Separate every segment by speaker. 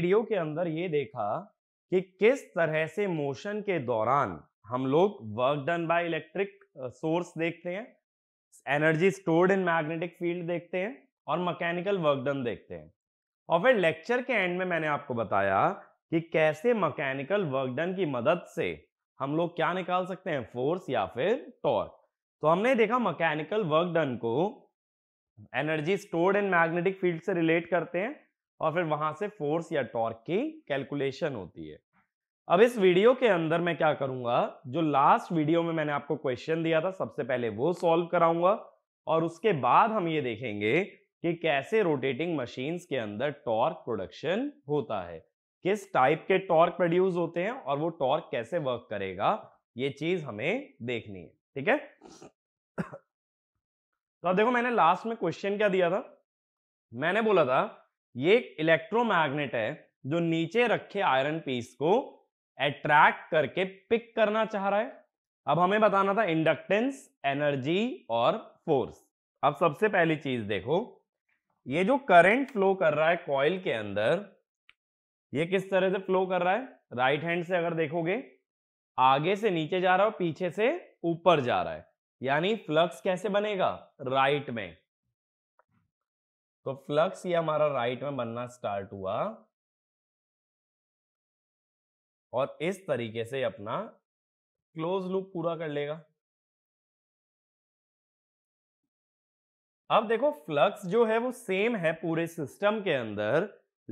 Speaker 1: Video के अंदर ये देखा कि किस तरह से मोशन के दौरान हम लोग work done by electric source देखते हैं energy stored in magnetic field देखते हैं और मैकेनिकल वर्क डन देखते हैं और फिर लेक्चर के एंड में मैंने आपको बताया कि कैसे मैकेनिकल वर्क डन की मदद से हम लोग क्या निकाल सकते हैं फोर्स या फिर टॉर्क तो हमने देखा मैकेनिकल वर्क डन को energy stored in magnetic field से रिलेट करते हैं और फिर वहां से फोर्स या टॉर्क की कैलकुलेशन होती है अब इस वीडियो के अंदर मैं क्या करूंगा जो लास्ट वीडियो में मैंने आपको क्वेश्चन दिया था सबसे पहले वो सॉल्व कराऊंगा और उसके बाद हम ये देखेंगे कि कैसे रोटेटिंग मशीन्स के अंदर टॉर्क प्रोडक्शन होता है किस टाइप के टॉर्क प्रोड्यूस होते हैं और वो टॉर्क कैसे वर्क करेगा ये चीज हमें देखनी है ठीक है तो अब देखो मैंने लास्ट में क्वेश्चन क्या दिया था मैंने बोला था ये एक इलेक्ट्रोमैग्नेट है जो नीचे रखे आयरन पीस को अट्रैक्ट करके पिक करना चाह रहा है अब हमें बताना था इंडक्टेंस एनर्जी और फोर्स अब सबसे पहली चीज देखो ये जो करंट फ्लो कर रहा है कॉइल के अंदर ये किस तरह से फ्लो कर रहा है राइट हैंड से अगर देखोगे आगे से नीचे जा रहा है और पीछे से ऊपर जा रहा है यानी फ्लक्स कैसे बनेगा राइट right में तो फ्लक्स ये हमारा राइट में बनना स्टार्ट हुआ
Speaker 2: और इस तरीके से अपना क्लोज लूप पूरा कर लेगा
Speaker 1: अब देखो फ्लक्स जो है वो सेम है पूरे सिस्टम के अंदर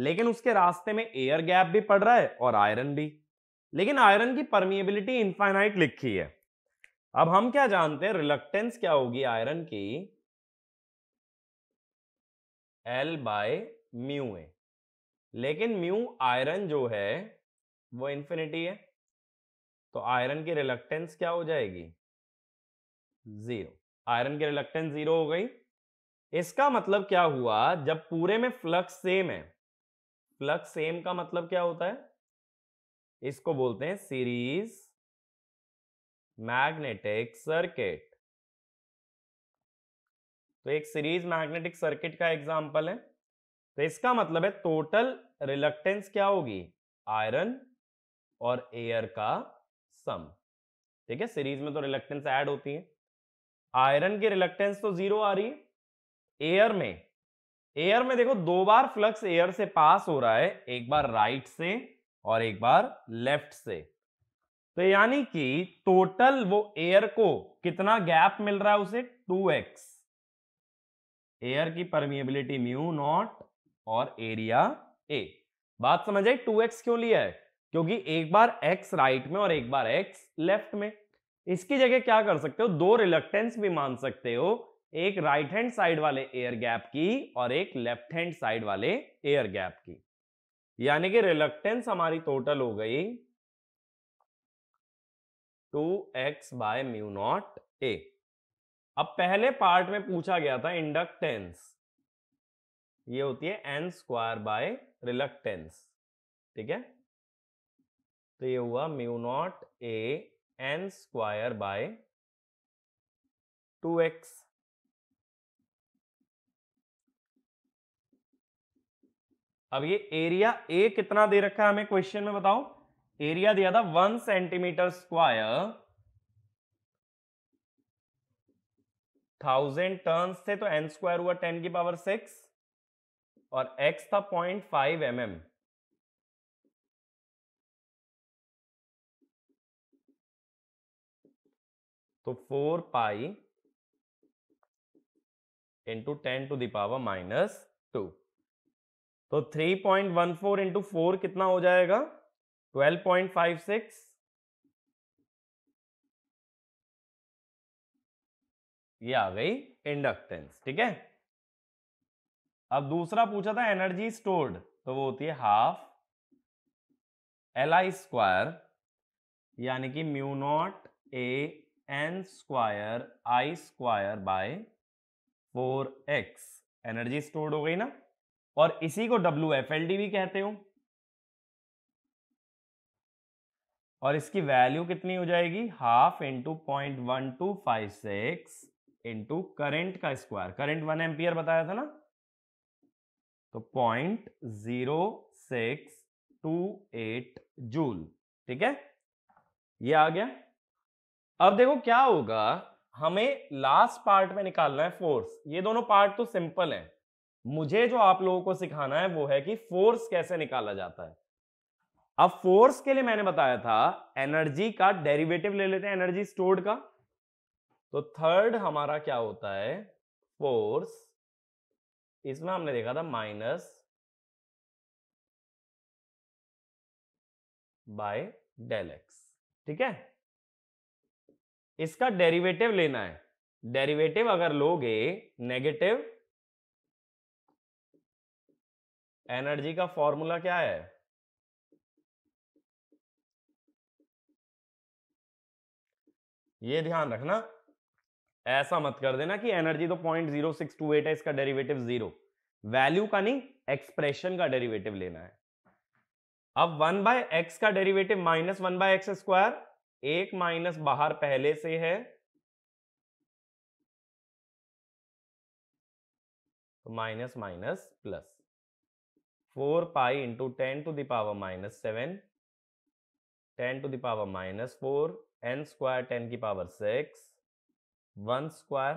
Speaker 1: लेकिन उसके रास्ते में एयर गैप भी पड़ रहा है और आयरन भी लेकिन आयरन की परमिएबिलिटी इनफाइनाइट लिखी है अब हम क्या जानते हैं रिलक्टेंस क्या होगी आयरन की एल बाय म्यू ए लेकिन म्यू आयरन जो है वो इन्फिनिटी है तो आयरन की रिलक्टेंस क्या हो जाएगी जीरो आयरन की रिलक्टेंस जीरो हो गई इसका मतलब क्या हुआ जब पूरे में फ्लक्स सेम है फ्लक्स सेम का मतलब क्या होता है इसको बोलते हैं सीरीज मैग्नेटिक सर्किट तो एक सीरीज मैग्नेटिक सर्किट का एग्जाम्पल है तो इसका मतलब है टोटल रिलक्टेंस क्या होगी आयरन और एयर का सम ठीक है सीरीज में तो रिलक्टेंस ऐड होती है आयरन की रिलक्टेंस तो जीरो आ रही है एयर में एयर में देखो दो बार फ्लक्स एयर से पास हो रहा है एक बार राइट से और एक बार लेफ्ट से तो यानी कि टोटल वो एयर को कितना गैप मिल रहा है उसे टू एक्स एयर की परमिएबिलिटी म्यू नॉट और एरिया ए बात समझ आई टू एक्स क्यों लिया है क्योंकि एक बार एक्स राइट में और एक बार एक्स लेफ्ट में इसकी जगह क्या कर सकते हो दो रिलक्टेंस भी मान सकते हो एक राइट हैंड साइड वाले एयर गैप की और एक लेफ्ट हैंड साइड वाले एयर गैप की यानी कि रिलक्टेंस हमारी टोटल हो गई two X by mu naught A अब पहले पार्ट में पूछा गया था इंडक्टेंस ये होती है एन स्क्वायर बाय रिलक्टेंस ठीक है तो ये हुआ mu naught A
Speaker 2: N square by two X
Speaker 1: अब ये एरिया ए कितना दे रखा है हमें क्वेश्चन में बताओ एरिया दिया था one centimetre square thousand turn थे तो एन स्क्वायर हुआ टेन की पावर सिक्स और एक्स था पॉइंट फाइव एम एम
Speaker 2: तो four pi
Speaker 1: into ten to the power minus two तो three point one four into four कितना हो जाएगा ट्वेल्व पॉइंट फाइव सिक्स
Speaker 2: ये आ गई इंडक्टेंस
Speaker 1: ठीक है अब दूसरा पूछा था एनर्जी स्टोर्ड तो वो होती है हाफ एल आई स्क्वायर यानी कि mu naught A N square I square by four X energy stored हो गई ना और इसी को डब्ल्यू एफ एल डी भी कहते हो और इसकी वैल्यू कितनी हो जाएगी half into point one two five six into current का स्क्वायर करेंट वन एम्पियर बताया था ना तो point zero six two eight joule ठीक है ये आ गया अब देखो क्या होगा हमें लास्ट पार्ट में निकालना है फोर्स ये दोनों पार्ट तो सिंपल है मुझे जो आप लोगों को सिखाना है वो है कि फोर्स कैसे निकाला जाता है अब फोर्स के लिए मैंने बताया था एनर्जी का डेरिवेटिव ले लेते हैं एनर्जी स्टोर्ड का तो थर्ड हमारा क्या होता है फोर्स इसमें हमने देखा था माइनस
Speaker 2: बाय डेल एक्स ठीक है
Speaker 1: इसका डेरिवेटिव लेना है डेरिवेटिव अगर लोगे नेगेटिव एनर्जी का फॉर्मूला क्या है ये ध्यान रखना ऐसा मत कर देना कि एनर्जी तो point zero six two eight है इसका डेरिवेटिव जीरो वैल्यू का नहीं एक्सप्रेशन का डेरिवेटिव लेना है अब वन बाय एक्स का derivative minus one by X square एक माइनस बाहर पहले से है तो minus minus plus four pi into ten to the power minus seven ten to the power minus four N square ten की power six one square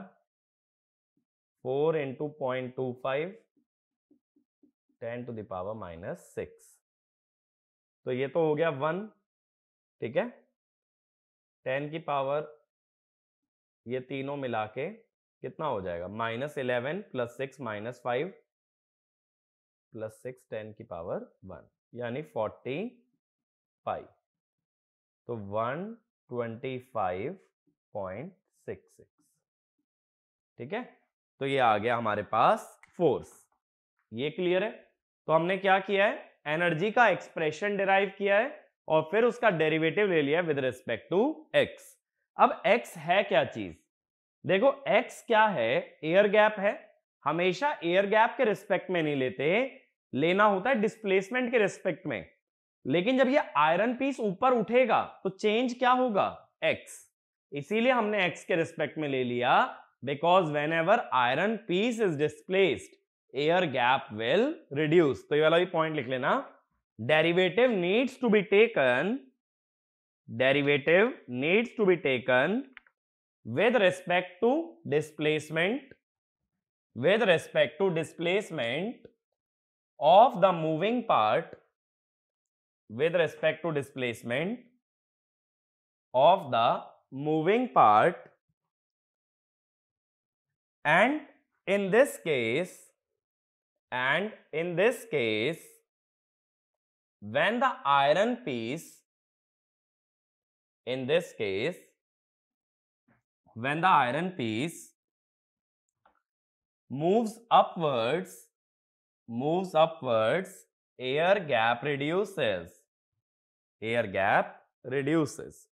Speaker 1: four into point two five ten to the power minus six तो ये तो हो गया one ठीक है ten की power ये तीनों मिला के कितना हो जाएगा minus eleven plus six minus five plus six ten की पावर वन यानी फोर्टी फाइव तो one twenty five point six six ठीक है तो ये आ गया हमारे पास फोर्स ये क्लियर है तो हमने क्या किया है एनर्जी का एक्सप्रेशन डिराइव किया है और फिर उसका डेरिवेटिव ले लिया विद रिस्पेक्ट टू एक्स अब एक्स है क्या चीज देखो एक्स क्या है एयर गैप है हमेशा एयर गैप के रिस्पेक्ट में नहीं लेते लेना होता है डिस्प्लेसमेंट के रिस्पेक्ट में लेकिन जब ये आयरन पीस ऊपर उठेगा तो चेंज क्या होगा एक्स इसीलिए हमने x के रिस्पेक्ट में ले लिया because whenever iron piece is displaced air gap will reduce तो ये वाला भी पॉइंट लिख लेना derivative needs to be taken derivative needs to be taken with respect to displacement with respect to displacement of the moving part with respect to displacement of the moving part and in this case and in this case
Speaker 2: when the iron piece in this case when the iron piece
Speaker 1: moves upwards moves upwards air gap reduces air gap reduces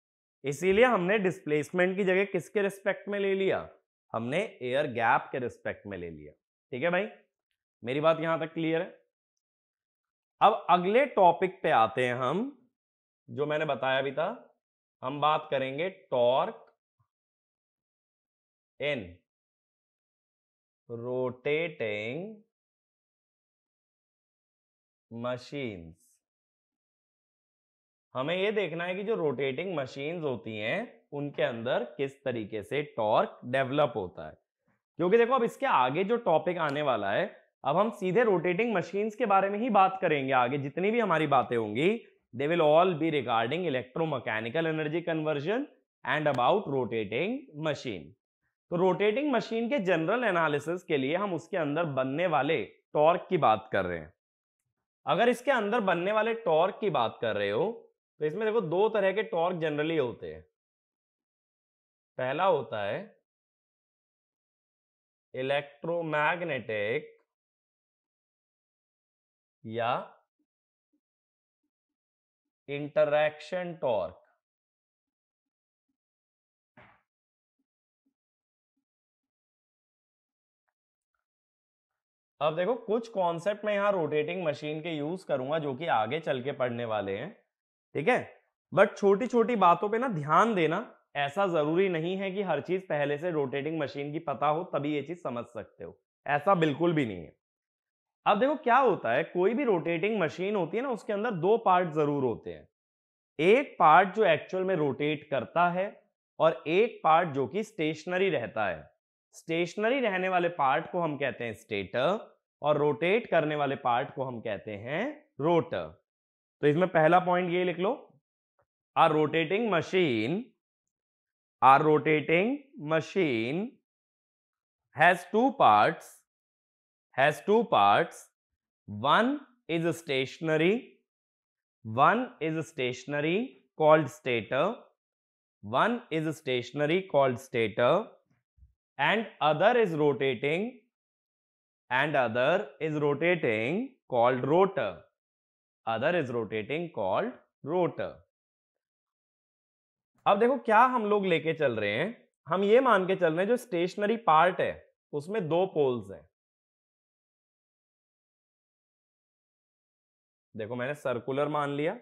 Speaker 1: इसीलिए हमने displacement की जगह किसके respect में ले लिया हमने air gap के रिस्पेक्ट में ले लिया ठीक है भाई मेरी बात यहां तक क्लियर है अब अगले टॉपिक पे आते हैं हम जो मैंने बताया भी था हम बात
Speaker 2: करेंगे टॉर्क इन रोटेटिंग मशीन्स
Speaker 1: हमें ये देखना है कि जो रोटेटिंग मशीन होती हैं उनके अंदर किस तरीके से टॉर्क डेवलप होता है क्योंकि देखो अब इसके आगे जो टॉपिक आने वाला है अब हम सीधे रोटेटिंग मशीन के बारे में ही बात करेंगे आगे जितनी भी हमारी बातें होंगी they will all be regarding electromechanical energy conversion and about rotating machine तो रोटेटिंग मशीन के जनरल एनालिसिस के लिए हम उसके अंदर बनने वाले टॉर्क की बात कर रहे हैं अगर इसके अंदर बनने वाले टॉर्क की बात कर रहे हो तो इसमें देखो दो तरह के टॉर्क जनरली होते हैं पहला होता है
Speaker 2: इलेक्ट्रोमैग्नेटिक या इंटरैक्शन टॉर्क
Speaker 1: अब देखो कुछ कॉन्सेप्ट मैं यहां रोटेटिंग मशीन के यूज करूंगा जो कि आगे चल के पढ़ने वाले हैं ठीक है बट छोटी छोटी बातों पे ना ध्यान देना ऐसा जरूरी नहीं है कि हर चीज पहले से रोटेटिंग मशीन की पता हो तभी ये चीज समझ सकते हो ऐसा बिल्कुल भी नहीं है अब देखो क्या होता है कोई भी रोटेटिंग मशीन होती है ना उसके अंदर दो पार्ट जरूर होते हैं एक पार्ट जो एक्चुअल में रोटेट करता है और एक पार्ट जो कि स्टेशनरी रहता है स्टेशनरी रहने वाले पार्ट को हम कहते हैं स्टेटर और रोटेट करने वाले पार्ट को हम कहते हैं रोटर तो इसमें पहला पॉइंट ये लिख लो are rotating machine are rotating machine has two parts has two parts one is stationary one is stationary called stator one is stationary called stator and other is rotating and other is rotating called rotor other is rotating called rotor अब देखो क्या हम लोग लेके चल रहे हैं हम ये मान के चल रहे हैं जो स्टेशनरी पार्ट है उसमें दो
Speaker 2: पोल्स हैं देखो
Speaker 1: मैंने सर्कुलर मान लिया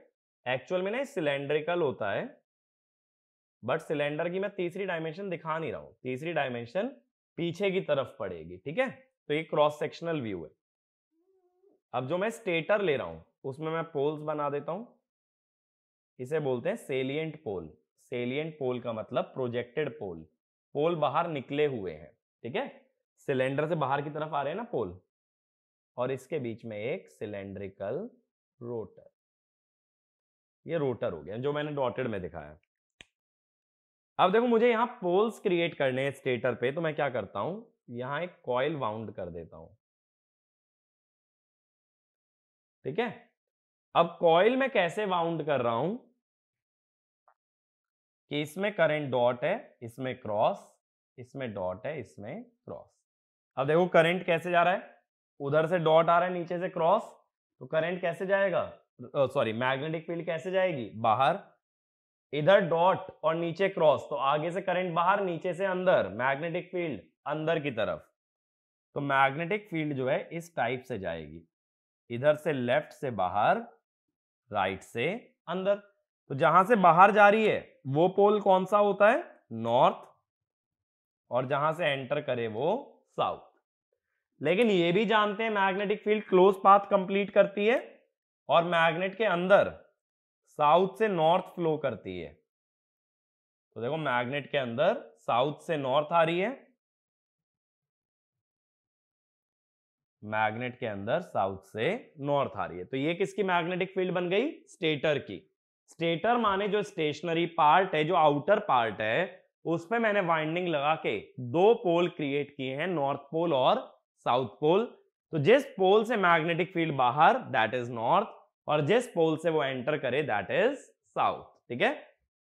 Speaker 1: एक्चुअल में ना सिलेंड्रिकल होता है बट सिलेंडर की मैं तीसरी डायमेंशन दिखा नहीं रहा हूं तीसरी डायमेंशन पीछे की तरफ पड़ेगी ठीक है तो ये क्रॉस सेक्शनल व्यू है अब जो मैं स्टेटर ले रहा हूं उसमें मैं पोल्स बना देता हूं इसे बोलते हैं सेलियंट पोल सेलियंट पोल का मतलब प्रोजेक्टेड पोल पोल बाहर निकले हुए हैं ठीक है सिलेंडर से बाहर की तरफ आ रहे हैं ना पोल और इसके बीच में एक सिलेंड्रिकल रोटर ये रोटर हो गया जो मैंने डॉटेड में दिखाया अब देखो मुझे यहां पोल्स क्रिएट करने हैं स्टेटर पे तो मैं क्या करता हूं यहां एक कॉयल वाउंड कर देता हूं ठीक है अब कॉइल में कैसे वाउंड कर रहा हूं कि इसमें करंट डॉट है इसमें क्रॉस इसमें डॉट है इसमें क्रॉस अब देखो करंट कैसे जा रहा है उधर से डॉट आ रहा है नीचे से क्रॉस तो करंट कैसे जाएगा सॉरी मैग्नेटिक फील्ड कैसे जाएगी बाहर इधर डॉट और नीचे क्रॉस तो आगे से करंट बाहर नीचे से अंदर मैग्नेटिक फील्ड अंदर की तरफ तो मैग्नेटिक फील्ड जो है इस टाइप से जाएगी इधर से लेफ्ट से बाहर राइट से अंदर तो जहां से बाहर जा रही है वो पोल कौन सा होता है नॉर्थ और जहां से एंटर करे वो साउथ लेकिन ये भी जानते हैं magnetic field close path complete करती है और मैग्नेट के अंदर साउथ से नॉर्थ फ्लो करती है तो देखो मैग्नेट के अंदर साउथ से नॉर्थ आ रही है मैग्नेट के अंदर साउथ से नॉर्थ आ रही है तो ये किसकी मैग्नेटिक फील्ड बन गई स्टेटर की स्टेटर माने जो स्टेशनरी पार्ट है जो आउटर पार्ट है उसमें मैंने वाइंडिंग लगा के दो पोल क्रिएट किए हैं नॉर्थ पोल और साउथ पोल तो जिस पोल से मैग्नेटिक फील्ड बाहर दैट इज नॉर्थ और जिस पोल से वो एंटर करे दैट इज साउथ ठीक है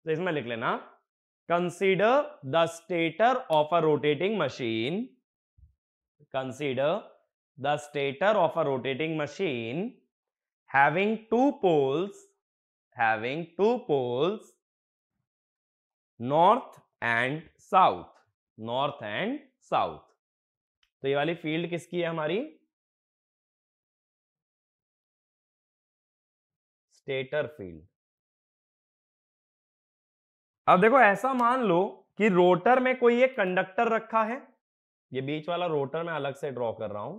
Speaker 1: तो इसमें लिख लेना consider the stator of a rotating machine consider the stator of a rotating machine having two poles having two poles north and south north and south तो ये
Speaker 2: वाली फील्ड किसकी है हमारी
Speaker 1: स्टेटर फील्ड अब देखो ऐसा मान लो कि रोटर में कोई एक कंडक्टर रखा है ये बीच वाला रोटर में अलग से ड्रॉ कर रहा हूं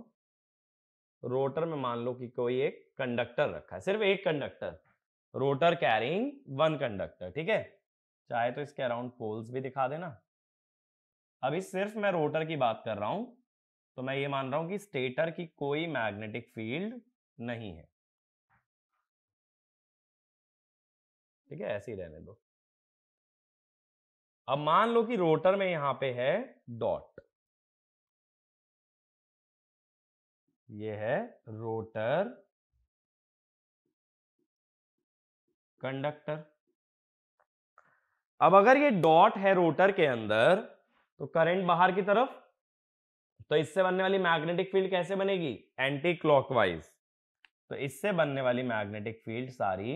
Speaker 1: रोटर में मान लो कि कोई एक कंडक्टर रखा है सिर्फ एक conductor rotor carrying one conductor ठीक है चाहे तो इसके अराउंड पोल्स भी दिखा देना अभी सिर्फ मैं रोटर की बात कर रहा हूं तो मैं ये मान रहा हूं कि स्टेटर की कोई मैग्नेटिक फील्ड नहीं है
Speaker 2: ठीक है ऐसे ही रहने दो अब मान लो कि रोटर में यहां पे है डॉट ये है रोटर
Speaker 1: कंडक्टर अब अगर ये डॉट है रोटर के अंदर तो करंट बाहर की तरफ तो इससे बनने वाली मैग्नेटिक फील्ड कैसे बनेगी एंटी क्लॉकवाइज तो इससे बनने वाली मैग्नेटिक फील्ड सारी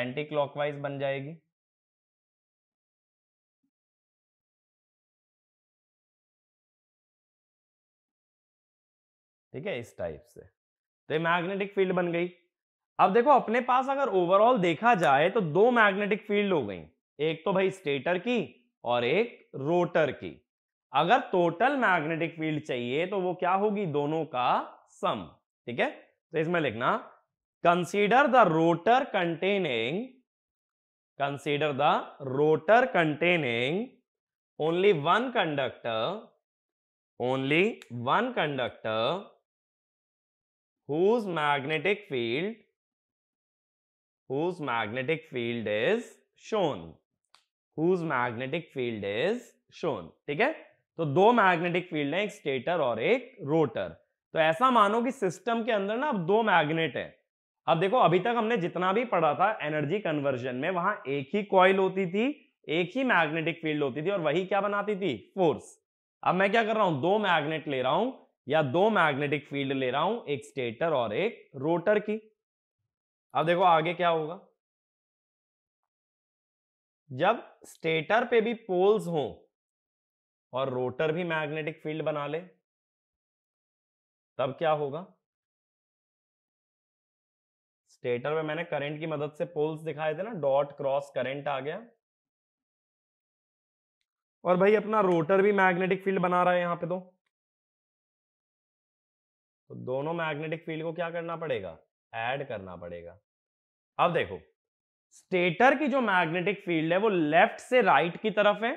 Speaker 1: एंटी क्लॉकवाइज बन जाएगी ठीक है इस टाइप से तो ये मैग्नेटिक फील्ड बन गई अब देखो अपने पास अगर ओवरऑल देखा जाए तो दो मैग्नेटिक फील्ड हो गई एक तो भाई स्टेटर की और एक रोटर की अगर टोटल मैग्नेटिक फील्ड चाहिए तो वो क्या होगी दोनों का सम ठीक है तो इसमें लिखना consider the rotor containing consider the rotor containing only one conductor only one conductor whose magnetic field whose magnetic field is shown whose magnetic field is shown ठीक है तो दो मैग्नेटिक फील्ड है एक स्टेटर और एक रोटर तो ऐसा मानो कि सिस्टम के अंदर ना अब दो मैग्नेट है अब देखो अभी तक हमने जितना भी पढ़ा था एनर्जी कन्वर्जन में वहां एक ही कॉइल होती थी एक ही मैग्नेटिक फील्ड होती थी और वही क्या बनाती थी फोर्स अब मैं क्या कर रहा हूं दो मैग्नेट ले रहा हूं या दो मैग्नेटिक फील्ड ले रहा हूं एक स्टेटर और एक रोटर की अब देखो आगे क्या होगा
Speaker 2: जब स्टेटर पे भी पोल्स हो और रोटर भी
Speaker 1: मैग्नेटिक फील्ड बना ले तब क्या होगा स्टेटर में मैंने करंट की मदद से पोल्स दिखाए थे ना डॉट क्रॉस करंट आ गया और भाई अपना रोटर भी मैग्नेटिक फील्ड बना रहा है यहां पे तो तो दोनों मैग्नेटिक फील्ड को क्या करना पड़ेगा ऐड करना पड़ेगा अब देखो स्टेटर की जो मैग्नेटिक फील्ड है वो लेफ्ट से राइट right की तरफ है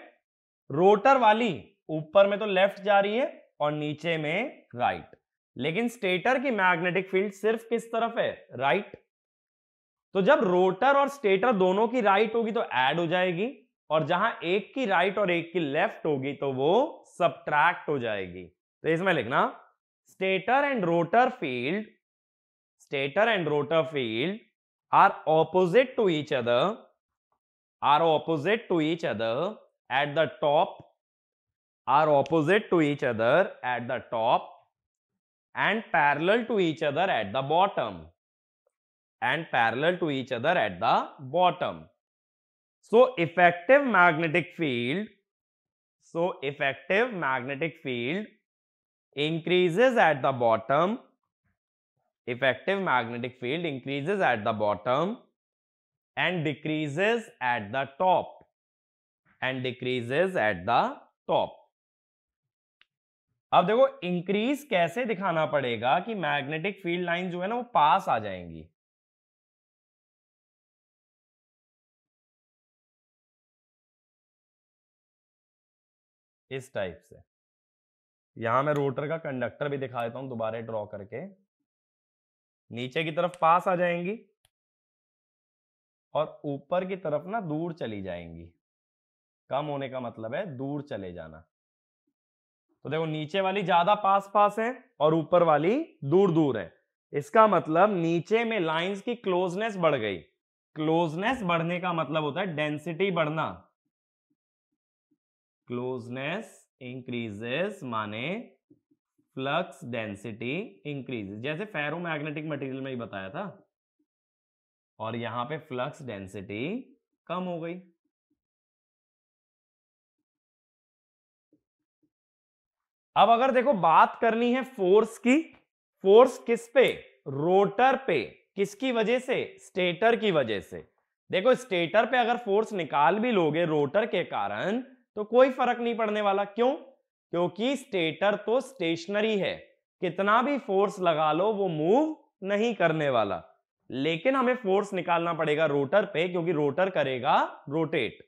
Speaker 1: रोटर वाली ऊपर में तो लेफ्ट जा रही है और नीचे में राइट right. लेकिन स्टेटर की मैग्नेटिक फील्ड सिर्फ किस तरफ है राइट right. तो जब रोटर और स्टेटर दोनों की राइट right होगी तो ऐड हो जाएगी और जहां एक की राइट right और एक की लेफ्ट होगी तो वो सब्ट्रैक्ट हो जाएगी तो इसमें लिखना stator and rotor field stator and rotor field are opposite to each other are opposite to each other at the top are opposite to each other at the top and parallel to each other at the bottom and parallel to each other at the bottom. So, effective magnetic field, so effective magnetic field increases at the bottom effective magnetic field increases at the bottom and decreases at the top and decreases at the top अब देखो increase कैसे दिखाना पड़ेगा कि magnetic field line जो है ना
Speaker 2: वो पास आ जाएंगी इस टाइप से
Speaker 1: यहां मैं रोटर का कंडक्टर भी दिखा देता हूं दोबारा ड्रॉ करके नीचे की तरफ पास आ जाएंगी और ऊपर की तरफ ना दूर चली जाएंगी कम होने का मतलब है दूर चले जाना तो देखो नीचे वाली ज्यादा पास पास है और ऊपर वाली दूर दूर है इसका मतलब नीचे में लाइंस की क्लोजनेस बढ़ गई क्लोजनेस बढ़ने का मतलब होता है डेंसिटी बढ़ना क्लोजनेस इंक्रीजेस माने फ्लक्स डेंसिटी इंक्रीज जैसे फेरोमैग्नेटिक मटेरियल में ही बताया था और यहां पे फ्लक्स डेंसिटी कम हो गई अब अगर देखो बात करनी है फोर्स की फोर्स किस पे रोटर पे किसकी वजह से स्टेटर की वजह से देखो स्टेटर पे अगर फोर्स निकाल भी लोगे रोटर के कारण तो कोई फर्क नहीं पड़ने वाला क्यों क्योंकि स्टेटर तो स्टेशनरी है कितना भी फोर्स लगा लो वो मूव नहीं करने वाला लेकिन हमें फोर्स निकालना पड़ेगा रोटर पे क्योंकि रोटर करेगा रोटेट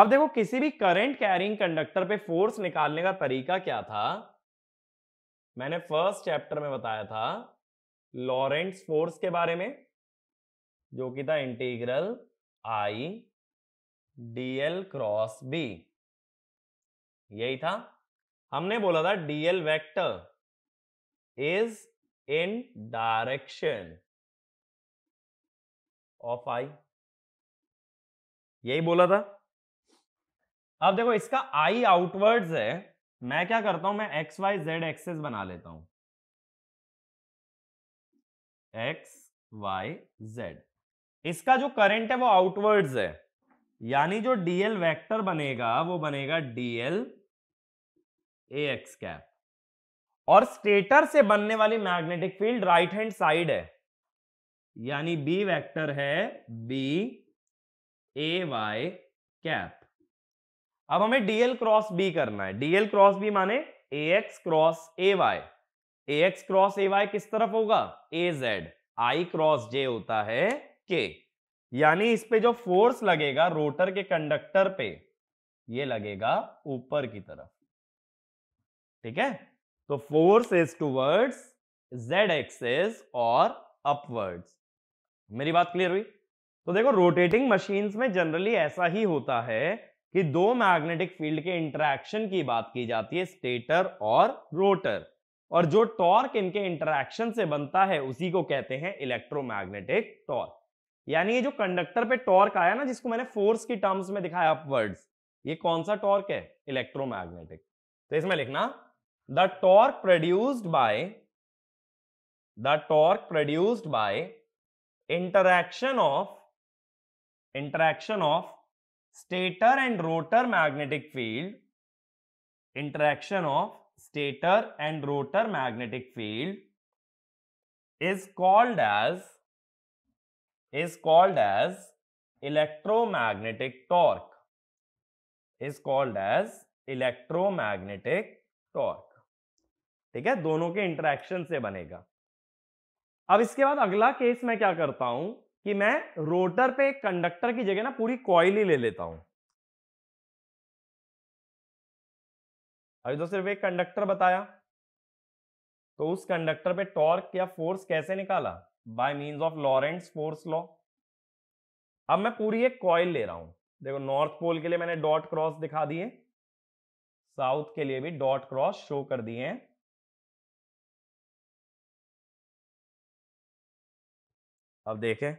Speaker 1: अब देखो किसी भी करंट कैरिंग कंडक्टर पे फोर्स निकालने का तरीका क्या था मैंने फर्स्ट चैप्टर में बताया था लॉरेंट्स फोर्स के बारे में जो कि था integral I DL cross B यही था हमने बोला था DL vector is in
Speaker 2: direction of I
Speaker 1: यही बोला था अब देखो इसका आई आउटवर्ड्स है मैं क्या करता हूं मैं एक्स वाई जेड एक्सेस बना लेता हूं एक्स वाई जेड इसका जो करंट है वो आउटवर्ड्स है यानी जो डीएल वेक्टर बनेगा वो बनेगा डीएल ए एक्स कैप और स्टेटर से बनने वाली magnetic field right hand side है यानी बी वेक्टर है बी ए वाई कैप अब हमें डीएल क्रॉस बी करना है डीएल क्रॉस बी माने A X cross A Y A X cross A Y किस तरफ होगा ए जेड आई क्रॉस जे होता है के यानी इस पे जो फोर्स लगेगा रोटर के कंडक्टर पे ये लगेगा ऊपर की तरफ ठीक है तो force is towards Z axis और अपवर्ड्स मेरी बात क्लियर हुई तो देखो रोटेटिंग मशीन्स में जनरली ऐसा ही होता है कि दो मैग्नेटिक फील्ड के इंटरेक्शन की बात की जाती है स्टेटर और रोटर और जो टॉर्क इनके इंटरेक्शन से बनता है उसी को कहते हैं इलेक्ट्रोमैग्नेटिक टॉर्क यानी ये जो कंडक्टर पे टॉर्क आया ना जिसको मैंने फोर्स की टर्म्स में दिखाया अपवर्ड्स ये कौन सा टॉर्क है इलेक्ट्रोमैग्नेटिक तो इसमें लिखना the torque produced by the torque produced by interaction of interaction of stator and rotor magnetic field interaction of stator and rotor magnetic field is called as is called as electromagnetic torque is called as electromagnetic torque ठीक है दोनों के interaction से बनेगा अब इसके बाद अगला केस मैं क्या करता हूं कि मैं रोटर पे एक कंडक्टर की जगह ना पूरी कॉइल ही ले लेता हूं अभी तो सिर्फ एक कंडक्टर बताया तो उस कंडक्टर पे टॉर्क या फोर्स कैसे निकाला by means of Lorentz force law अब मैं पूरी एक कॉयल ले रहा हूं देखो नॉर्थ पोल के लिए मैंने डॉट क्रॉस दिखा दिए साउथ के लिए भी डॉट
Speaker 2: क्रॉस शो कर दिए हैं अब देखें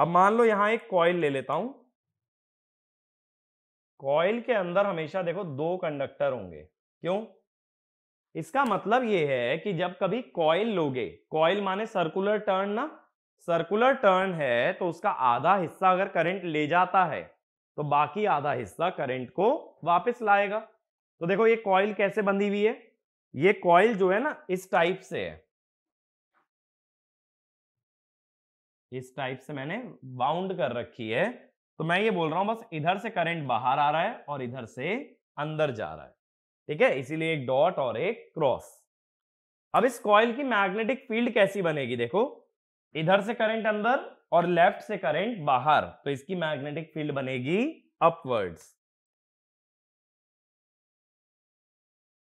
Speaker 2: अब मान लो यहां एक कॉयल ले लेता हूं
Speaker 1: कॉयल के अंदर हमेशा देखो दो कंडक्टर होंगे क्यों इसका मतलब ये है कि जब कभी कॉयल लोगे कॉयल माने सर्कुलर टर्न ना सर्कुलर टर्न है तो उसका आधा हिस्सा अगर करंट ले जाता है तो बाकी आधा हिस्सा करंट को वापस लाएगा तो देखो ये कॉइल कैसे बंधी हुई है ये कॉइल जो है ना इस टाइप से है इस टाइप से मैंने बाउंड कर रखी है तो मैं ये बोल रहा हूं बस इधर से करंट बाहर आ रहा है और इधर से अंदर जा रहा है ठीक है इसीलिए एक डॉट और एक क्रॉस अब इस कॉयल की मैग्नेटिक फील्ड कैसी बनेगी देखो इधर से करंट अंदर और लेफ्ट से करंट बाहर तो इसकी मैग्नेटिक फील्ड बनेगी अपवर्ड्स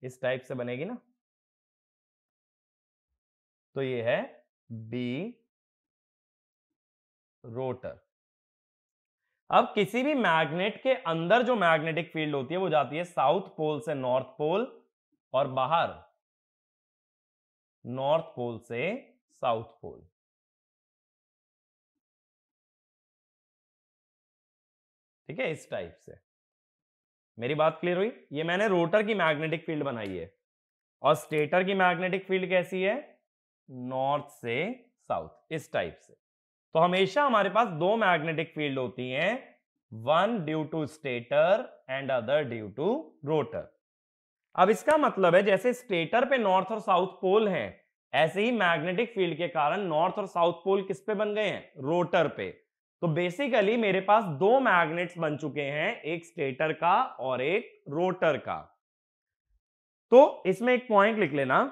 Speaker 2: इस टाइप से बनेगी ना तो ये है
Speaker 1: बी रोटर अब किसी भी मैग्नेट के अंदर जो मैग्नेटिक फील्ड होती है वो जाती है साउथ पोल से नॉर्थ पोल और बाहर नॉर्थ पोल से साउथ पोल ठीक है इस टाइप से मेरी बात क्लियर हुई ये मैंने रोटर की मैग्नेटिक फील्ड बनाई है और स्टेटर की मैग्नेटिक फील्ड कैसी है नॉर्थ से साउथ इस टाइप से तो हमेशा हमारे पास दो मैग्नेटिक फील्ड होती हैं one due to stator and other due to rotor अब इसका मतलब है जैसे स्टेटर पे नॉर्थ और साउथ पोल हैं ऐसे ही मैग्नेटिक फील्ड के कारण नॉर्थ और साउथ पोल किस पे बन गए हैं रोटर पे तो बेसिकली मेरे पास दो मैग्नेट्स बन चुके हैं एक स्टेटर का और एक रोटर का तो इसमें एक पॉइंट लिख लेना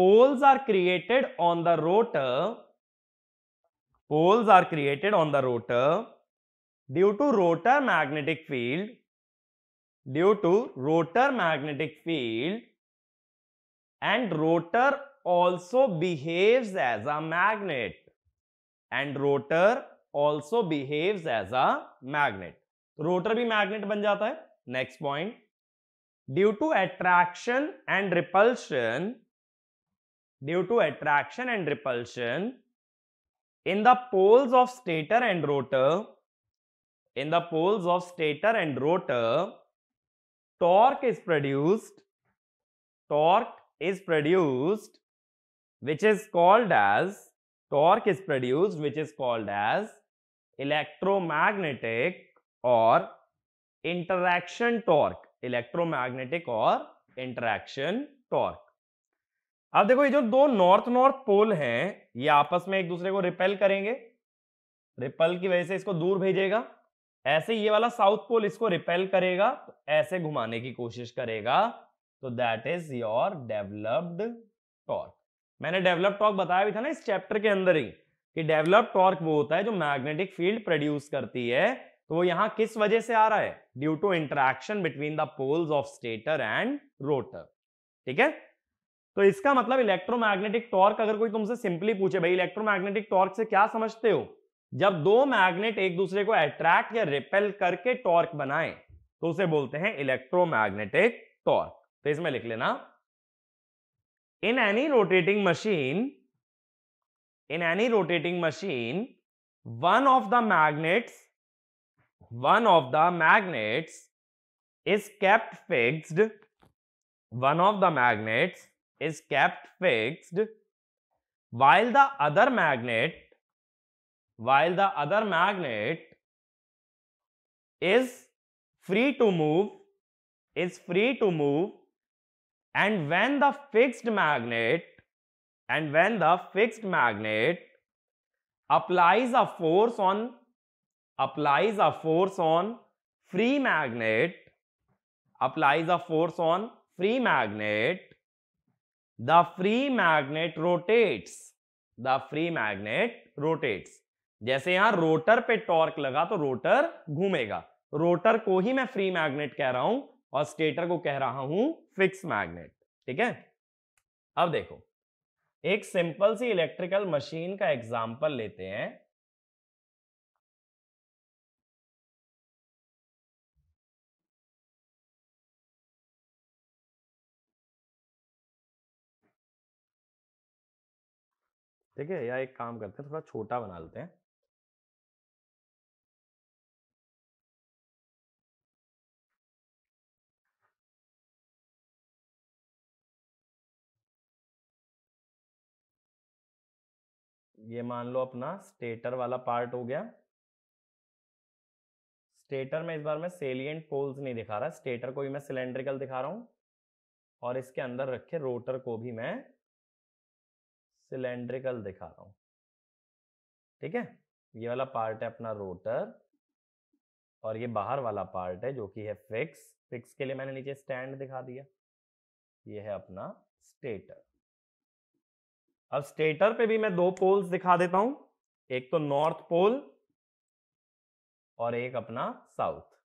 Speaker 1: poles are created on the rotor Poles are created on the rotor due to rotor magnetic field due to rotor magnetic field and rotor also behaves as a magnet and rotor also behaves as a magnet. Rotor भी magnet बन jata Next point. Due to attraction and repulsion, due to attraction and repulsion, in the poles of stator and rotor in the poles of stator and rotor torque is produced torque is produced which is called as torque is produced which is called as electromagnetic or interaction torque electromagnetic or interaction torque अब देखो ये जो दो north north pole हैं ये आपस में एक दूसरे को रिपेल करेंगे रिपेल की वजह से इसको दूर भेजेगा ऐसे ये वाला साउथ पोल इसको रिपेल करेगा तो ऐसे घुमाने की कोशिश करेगा तो that is your developed torque मैंने डेवलप टॉर्क बताया भी था ना इस चैप्टर के अंदर ही कि डेवलप टॉर्क वो होता है जो मैग्नेटिक फील्ड प्रोड्यूस करती है तो वो यहां किस वजह से आ रहा है due to interaction between the poles of stator and rotor ठीक है तो इसका मतलब इलेक्ट्रोमैग्नेटिक टॉर्क अगर कोई तुमसे सिंपली पूछे भाई इलेक्ट्रोमैग्नेटिक टॉर्क से क्या समझते हो जब दो मैग्नेट एक दूसरे को अट्रैक्ट या रिपेल करके टॉर्क बनाए तो उसे बोलते हैं इलेक्ट्रोमैग्नेटिक टॉर्क तो इसमें लिख लेना in any rotating machine in any rotating machine one of the magnets one of the magnets is kept fixed one of the magnets is kept fixed while the other magnet while the other magnet is free to move is free to move and when the fixed magnet and when the fixed magnet applies a force on applies a force on free magnet applies a force on free magnet the free magnet rotates the free magnet rotates जैसे यहां rotor पे torque लगा तो rotor घूमेगा rotor को ही मैं free magnet कह रहा हूं और स्टेटर को कह रहा हूं फिक्स मैग्नेट ठीक है अब देखो एक सिंपल सी इलेक्ट्रिकल मशीन का एग्जाम्पल लेते हैं
Speaker 2: ठीक है या एक काम करते हैं थोड़ा छोटा बना लेते हैं
Speaker 1: ये मान लो अपना स्टेटर वाला पार्ट हो गया स्टेटर में इस बार मैं सेलियंट पोल्स नहीं दिखा रहा स्टेटर को भी मैं सिलेंड्रिकल दिखा रहा हूं और इसके अंदर रखे रोटर को भी मैं सिलेंड्रिकल दिखा रहा हूं ठीक है ये वाला पार्ट है अपना रोटर और ये बाहर वाला पार्ट है जो कि है फिक्स फिक्स के लिए मैंने नीचे स्टैंड दिखा दिया ये है अपना स्टेटर अब स्टेटर पे भी मैं दो पोल्स दिखा देता हूं एक तो नॉर्थ पोल और एक अपना साउथ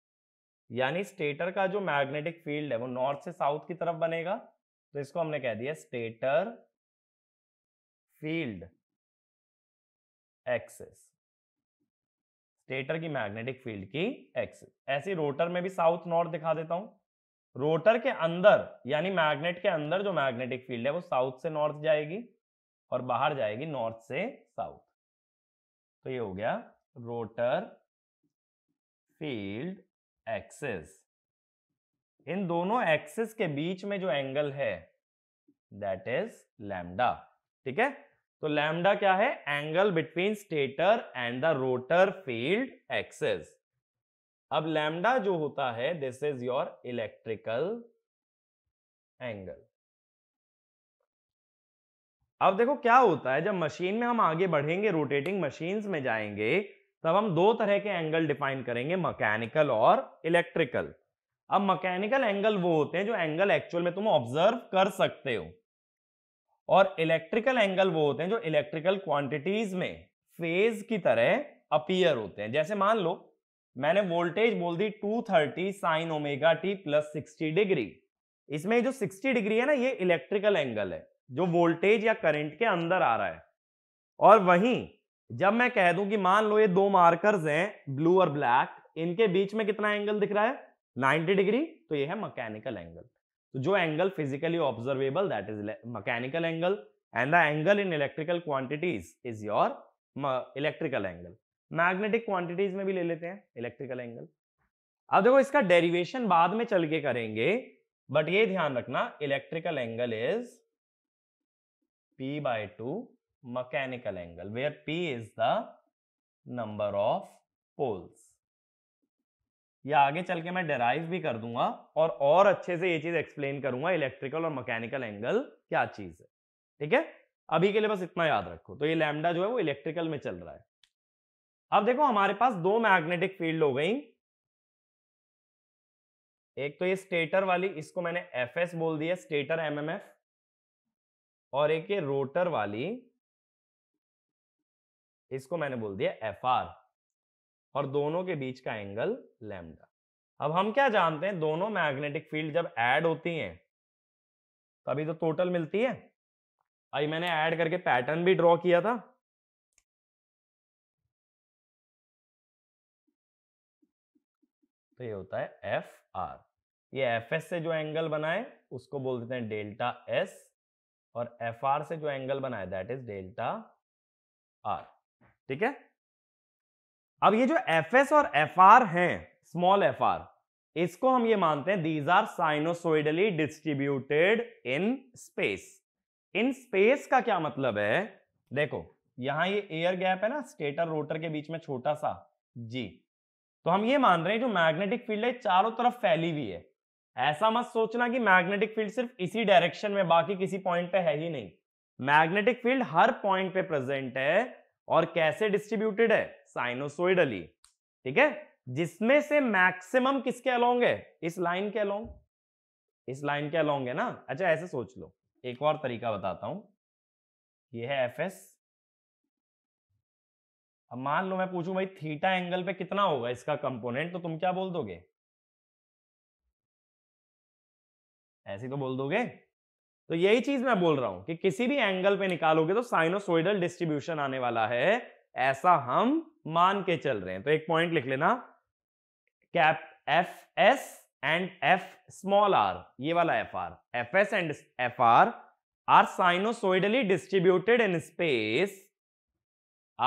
Speaker 1: यानी स्टेटर का जो मैग्नेटिक फील्ड है वो नॉर्थ से साउथ की तरफ बनेगा तो इसको हमने कह दिया स्टेटर फील्ड एक्सेस स्टेटर की मैग्नेटिक फील्ड की एक्सेस ऐसी रोटर में भी साउथ नॉर्थ दिखा देता हूं रोटर के अंदर यानी मैग्नेट के अंदर जो मैग्नेटिक फील्ड है वो साउथ से नॉर्थ जाएगी और बाहर जाएगी नॉर्थ से साउथ तो ये हो गया रोटर फील्ड एक्सेस इन दोनों एक्सेस के बीच में जो एंगल है दैट इज लैमडा ठीक है तो लैमडा क्या है angle between stator and the rotor field axis अब लैमडा जो होता है this is your electrical angle अब देखो क्या होता है जब मशीन में हम आगे बढ़ेंगे रोटेटिंग मशीन्स में जाएंगे तब हम दो तरह के एंगल डिफाइन करेंगे मैकेनिकल और इलेक्ट्रिकल अब मैकेनिकल एंगल वो होते हैं जो एंगल एक्चुअल में तुम ऑब्जर्व कर सकते हो और इलेक्ट्रिकल एंगल वो होते हैं जो इलेक्ट्रिकल क्वांटिटीज में फेज की तरह अपीयर होते हैं जैसे मान लो मैंने वोल्टेज बोल दी 230 thirty sine omega T plus sixty degree इसमें जो 60 डिग्री है ना ये इलेक्ट्रिकल एंगल है जो वोल्टेज या करंट के अंदर आ रहा है और वहीं जब मैं कह दूं कि मान लो ये दो मार्कर्स हैं ब्लू और ब्लैक इनके बीच में कितना एंगल दिख रहा है 90 डिग्री तो ये है मकैनिकल एंगल तो जो angle physically observable that is mechanical angle and the angle in electrical quantities is your electrical angle magnetic quantities में भी ले लेते हैं इलेक्ट्रिकल एंगल अब देखो इसका डेरिवेशन बाद में चल के करेंगे बट ये ध्यान रखना electrical angle is P by two mechanical angle where P is the number of poles या आगे चल के मैं डेराइव भी कर दूंगा और और अच्छे से ये चीज एक्सप्लेन करूंगा इलेक्ट्रिकल और मैकेनिकल एंगल क्या चीज है ठीक है अभी के लिए बस इतना याद रखो तो ये लैमडा जो है वो इलेक्ट्रिकल में चल रहा है अब देखो हमारे पास दो मैग्नेटिक फील्ड हो गई एक तो ये स्टेटर वाली इसको मैंने एफ एस बोल दिया स्टेटर एम और एक ये रोटर वाली इसको मैंने बोल दिया एफ आर और दोनों के बीच का एंगल लैम्डा अब हम क्या जानते हैं दोनों मैग्नेटिक फील्ड जब ऐड होती हैं तभी तो टोटल मिलती है अभी मैंने ऐड करके पैटर्न भी ड्रॉ किया था तो ये होता है एफ आर ये एफ एस से जो एंगल बनाए उसको बोल देते हैं डेल्टा एस और एफ आर से जो एंगल बनाए दैट इज डेल्टा आर ठीक है अब ये जो एफ एस और एफ आर है स्मॉल एफ आर इसको हम ये मानते हैं these are sinusoidally distributed in space in space का क्या मतलब है देखो यहां ये एयर गैप है ना स्टेटर रोटर के बीच में छोटा सा जी तो हम ये मान रहे हैं जो मैग्नेटिक फील्ड है चारों तरफ फैली हुई है ऐसा मत सोचना कि मैग्नेटिक फील्ड सिर्फ इसी डायरेक्शन में बाकी किसी पॉइंट पे है ही नहीं मैग्नेटिक फील्ड हर पॉइंट पे प्रेजेंट है और कैसे डिस्ट्रीब्यूटेड है साइनोसोइडली ठीक है जिसमें से मैक्सिमम किसके अलोंग है इस लाइन के अलोंग इस लाइन के अलोंग है ना अच्छा ऐसे सोच लो एक और तरीका बताता हूं ये है एफ एस अब मान लो मैं पूछूं भाई थीटा एंगल पे कितना होगा इसका कंपोनेंट तो तुम क्या बोल दोगे ऐसे तो बोल दोगे तो यही चीज मैं बोल रहा हूं कि किसी भी एंगल पे निकालोगे तो साइनोसोइडल डिस्ट्रीब्यूशन आने वाला है ऐसा हम मान के चल रहे हैं तो एक पॉइंट लिख लेना cap F S and F small R ये वाला F R F S and F R are sinusoidally distributed in space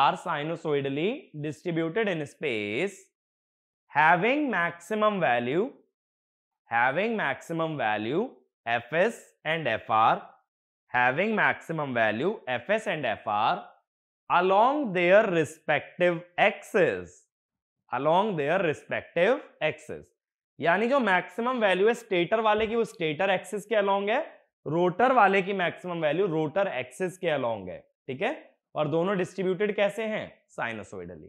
Speaker 1: are sinusoidally distributed in space having maximum value having maximum value fs and fr having maximum value fs and fr along their respective axes along their respective axes यानी जो maximum value है stator वाले की वो stator axis के along है rotor वाले की मैक्सिमम वैल्यू रोटर एक्सिस के अलोंग है ठीक है और दोनों डिस्ट्रीब्यूटेड कैसे हैं साइनसोइडली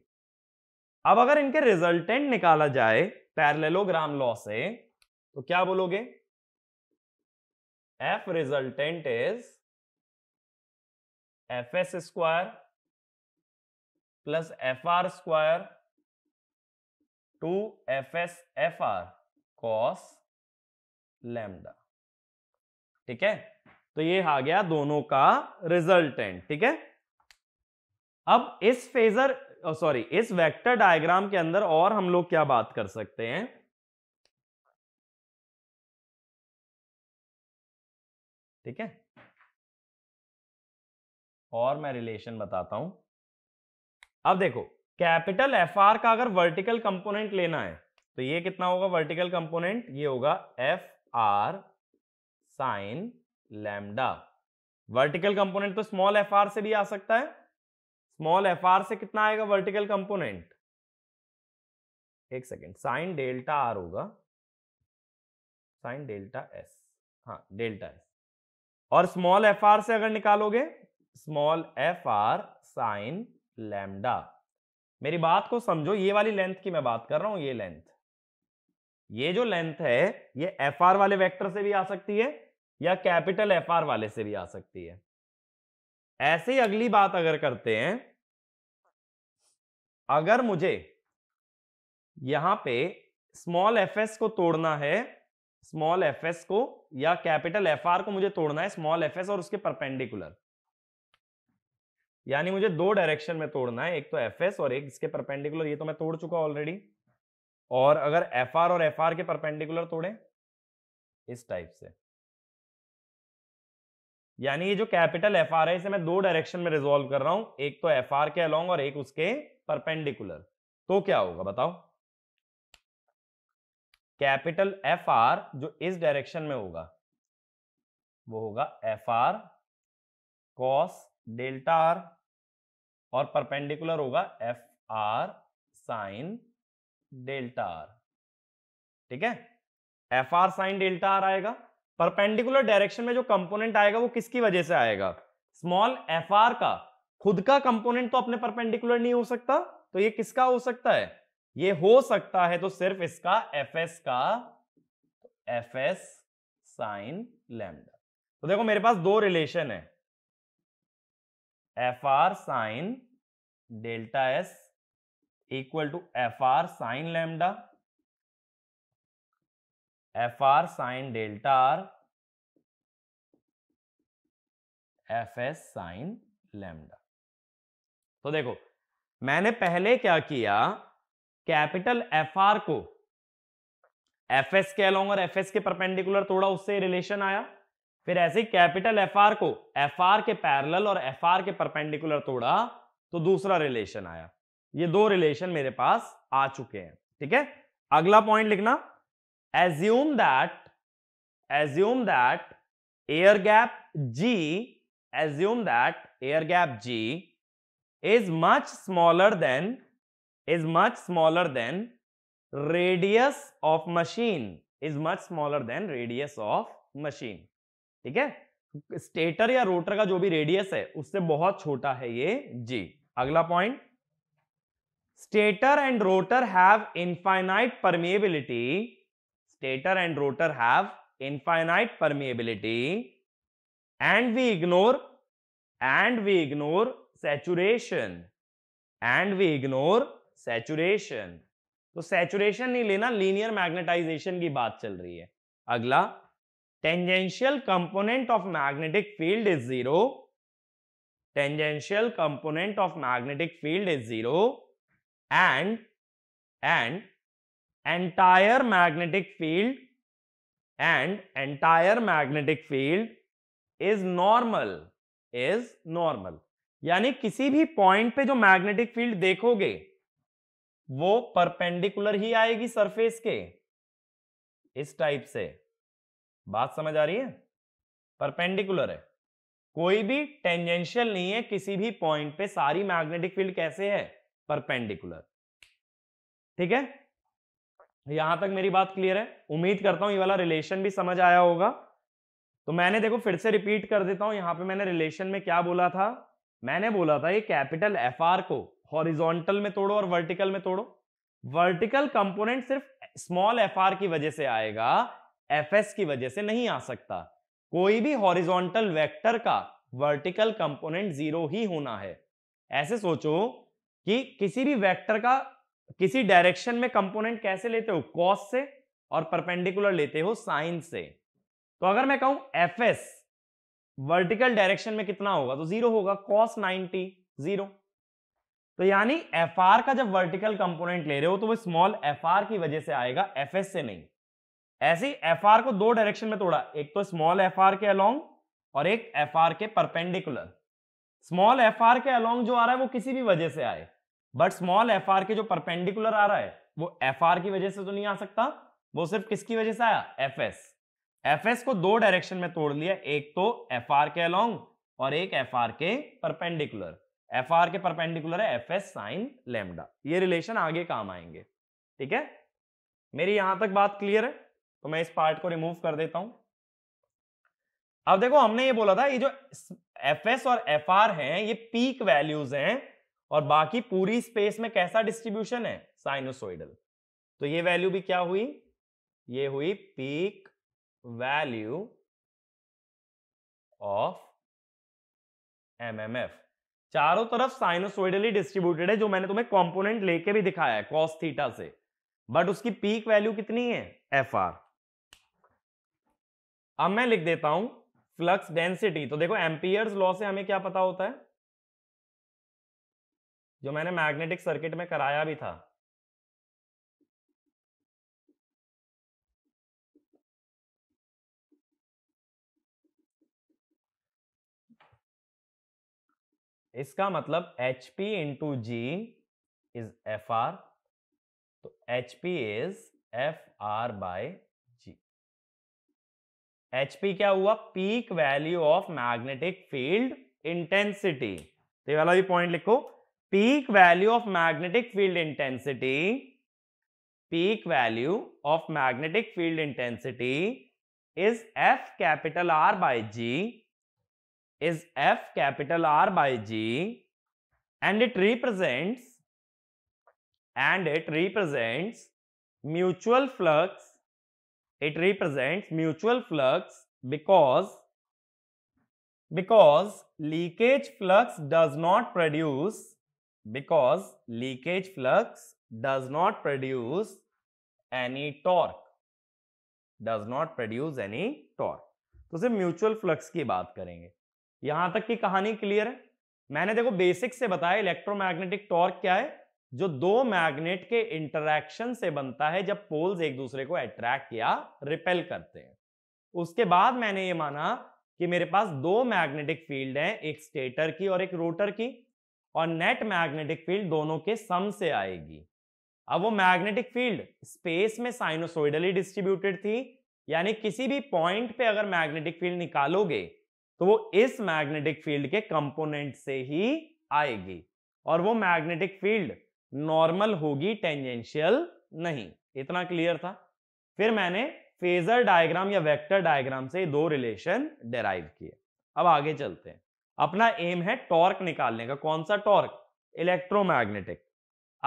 Speaker 1: अब अगर इनके रिजल्टेंट निकाला जाए पैरलेलोग्राम लॉ से तो क्या बोलोगे F F resultant is S
Speaker 2: square plus F R square
Speaker 1: two F S F R cos lambda ठीक है तो ये आ गया दोनों का रिजल्टेंट ठीक है अब इस फेजर सॉरी oh, इस वेक्टर डायग्राम के अंदर और हम
Speaker 2: लोग क्या बात कर सकते हैं ठीक है और मैं रिलेशन
Speaker 1: बताता हूं अब देखो कैपिटल एफ आर का अगर वर्टिकल कंपोनेंट लेना है तो ये कितना होगा वर्टिकल कंपोनेंट ये होगा F R sine lambda vertical component तो स्मॉल एफ आर से भी आ सकता है स्मॉल एफ आर से कितना आएगा वर्टिकल कंपोनेंट एक सेकेंड साइन डेल्टा आर होगा साइन डेल्टा एस हाँ डेल्टा एस और स्मॉल एफ आर से अगर निकालोगे small F R sine lambda मेरी बात को समझो ये वाली लेंथ की मैं बात कर रहा हूं ये लेंथ ये जो लेंथ है ये एफ आर वाले वेक्टर से भी आ सकती है या कैपिटल एफ आर वाले से भी आ सकती है ऐसे ही अगली बात अगर करते हैं अगर मुझे यहां पे स्मॉल एफ एस को तोड़ना है स्मॉल एफ एस को या कैपिटल एफ आर को मुझे तोड़ना है स्मॉल एफ एस और उसके परपेंडिकुलर यानी मुझे दो डायरेक्शन में तोड़ना है एक तो एफ एस और एक इसके परपेंडिकुलर ये तो मैं तोड़ चुका ऑलरेडी और अगर एफ आर और एफ आर के परपेंडिकुलर तोड़े इस टाइप से यानी ये जो कैपिटल एफ आर है इसे मैं दो डायरेक्शन में रिजोल्व कर रहा हूं एक तो एफ आर के अलोंग और एक उसके परपेंडिकुलर तो क्या होगा बताओ कैपिटल एफ आर जो इस डायरेक्शन में होगा
Speaker 2: वो होगा F R cos delta R
Speaker 1: और परपेंडिकुलर होगा F R sine delta R ठीक है F R sine delta R आएगा परपेंडिकुलर डायरेक्शन में जो कंपोनेंट आएगा वो किसकी वजह से आएगा स्मॉल एफ आर का खुद का कंपोनेंट तो अपने परपेंडिकुलर नहीं हो सकता तो ये किसका हो सकता है ये हो सकता है तो सिर्फ इसका एफ एस का एफ एस साइन लैमडा तो देखो मेरे पास दो रिलेशन है F R sine delta S equal to F R sine lambda F R sine delta R
Speaker 2: F S sine lambda
Speaker 1: तो देखो मैंने पहले क्या किया कैपिटल एफ आर को एफ एस के अलॉन्ग और एफ एस के परपेंडिकुलर थोड़ा उससे रिलेशन आया फिर ऐसे ही कैपिटल एफ आर को एफ आर के पैरल और एफ आर के परपेंडिकुलर तोड़ा तो दूसरा रिलेशन आया ये दो रिलेशन मेरे पास आ चुके हैं ठीक है अगला पॉइंट लिखना assume that assume that air gap G assume that air gap G is much smaller than is much smaller than radius of machine is much smaller than radius of machine ठीक है stator या rotor का जो भी radius है उससे बहुत छोटा है ये जी अगला point stator and rotor have infinite permeability stator and rotor have infinite permeability and we ignore and we ignore saturation and we ignore saturation तो सैचुरेशन नहीं लेना लीनियर मैग्नेटाइजेशन की बात चल रही है अगला tangential component of magnetic field is zero tangential component of magnetic field is zero and and entire magnetic field and entire magnetic field is normal is normal यानी किसी भी पॉइंट पे जो मैग्नेटिक फील्ड देखोगे वो परपेंडिकुलर ही आएगी surface के इस टाइप से बात समझ आ रही है परपेंडिकुलर है कोई भी टेंजेंशियल नहीं है किसी भी पॉइंट पे सारी मैग्नेटिक फील्ड कैसे है परपेंडिकुलर ठीक है यहां तक मेरी बात क्लियर है उम्मीद करता हूं ये वाला रिलेशन भी समझ आया होगा तो मैंने देखो फिर से रिपीट कर देता हूं यहां पे मैंने रिलेशन में क्या बोला था मैंने बोला था ये कैपिटल एफ को हॉरिजॉन्टल में तोड़ो और वर्टिकल में तोड़ो वर्टिकल कंपोनेंट सिर्फ स्मॉल एफ की वजह से आएगा एफ की वजह से नहीं आ सकता कोई भी हॉरिजॉन्टल वेक्टर का वर्टिकल कंपोनेंट जीरो ही होना है ऐसे सोचो कि किसी भी वेक्टर का किसी डायरेक्शन में कंपोनेंट कैसे लेते हो कॉस से और परपेंडिकुलर लेते हो साइन से तो अगर मैं कहूं एफ वर्टिकल डायरेक्शन में कितना होगा तो जीरो होगा कॉस नाइनटी जीरो तो यानी एफ का जब वर्टिकल कंपोनेंट ले रहे हो तो वो स्मॉल एफ की वजह से आएगा एफ से नहीं ऐसे एफ एफ को दो डायरेक्शन में तोड़ा एक तो स्मॉल एफ के अलोंग और एक एफ के परपेंडिकुलर स्मॉल एफ के अलोंग जो आ रहा है वो किसी भी वजह से आए बट स्मॉल एफ के जो परपेंडिकुलर आ रहा है वो एफ की वजह से तो नहीं आ सकता वो सिर्फ किसकी वजह से आया एफ एस को दो डायरेक्शन में तोड़ लिया एक तो एफ के अलोंग और एक एफ के परपेंडिकुलर एफ आर के परपेंडिकुलर है एफ एस साइन लेमडा ये रिलेशन आगे काम आएंगे ठीक है मेरी यहां तक बात क्लियर है तो मैं इस पार्ट को रिमूव कर देता हूं अब देखो हमने ये बोला था ये जो एफ एस और एफ आर है ये पीक वैल्यूज हैं और बाकी पूरी स्पेस में कैसा डिस्ट्रीब्यूशन है साइनोसोइडल तो ये वैल्यू भी क्या हुई ये हुई पीक वैल्यू ऑफ एमएमएफ चारों तरफ साइनोसोइडली डिस्ट्रीब्यूटेड है जो मैंने तुम्हें कंपोनेंट लेके भी दिखाया है कॉस थीटा से बट उसकी पीक वैल्यू कितनी है एफ आर अब मैं लिख देता हूं फ्लक्स डेंसिटी तो देखो एम्पियर्स लॉ से हमें क्या पता होता है जो मैंने मैग्नेटिक सर्किट में कराया भी था इसका मतलब H P into G is F R तो H P is F R by G H P क्या हुआ peak value of magnetic field intensity तो ये वाला भी पॉइंट लिखो peak value of magnetic field intensity peak value of magnetic field intensity is F capital R by G is F capital R by G and it represents and it represents mutual flux it represents mutual flux because because leakage flux does not produce because leakage flux does not produce any torque does not produce any torque So, सिर्फ mutual flux की बात करेंगे यहां तक की कहानी clear है मैंने देखो बेसिक से बताया इलेक्ट्रोमैग्नेटिक टॉर्क क्या है जो दो मैग्नेट के इंटरैक्शन से बनता है जब पोल्स एक दूसरे को अट्रैक्ट या रिपेल करते हैं उसके बाद मैंने ये माना कि मेरे पास दो मैग्नेटिक फील्ड हैं एक स्टेटर की और एक रोटर की और नेट मैग्नेटिक फील्ड दोनों के सम से आएगी अब वो मैग्नेटिक फील्ड स्पेस में साइनोसोइडली डिस्ट्रीब्यूटेड थी यानी किसी भी पॉइंट पे अगर मैग्नेटिक फील्ड निकालोगे तो वो इस मैग्नेटिक फील्ड के कंपोनेंट से ही आएगी और वो मैग्नेटिक फील्ड नॉर्मल होगी टेंजेंशियल नहीं इतना क्लियर था फिर मैंने फेजर डायग्राम या वेक्टर डायग्राम से दो रिलेशन डेराइव किए अब आगे चलते हैं अपना एम है टॉर्क निकालने का कौन सा टॉर्क इलेक्ट्रोमैग्नेटिक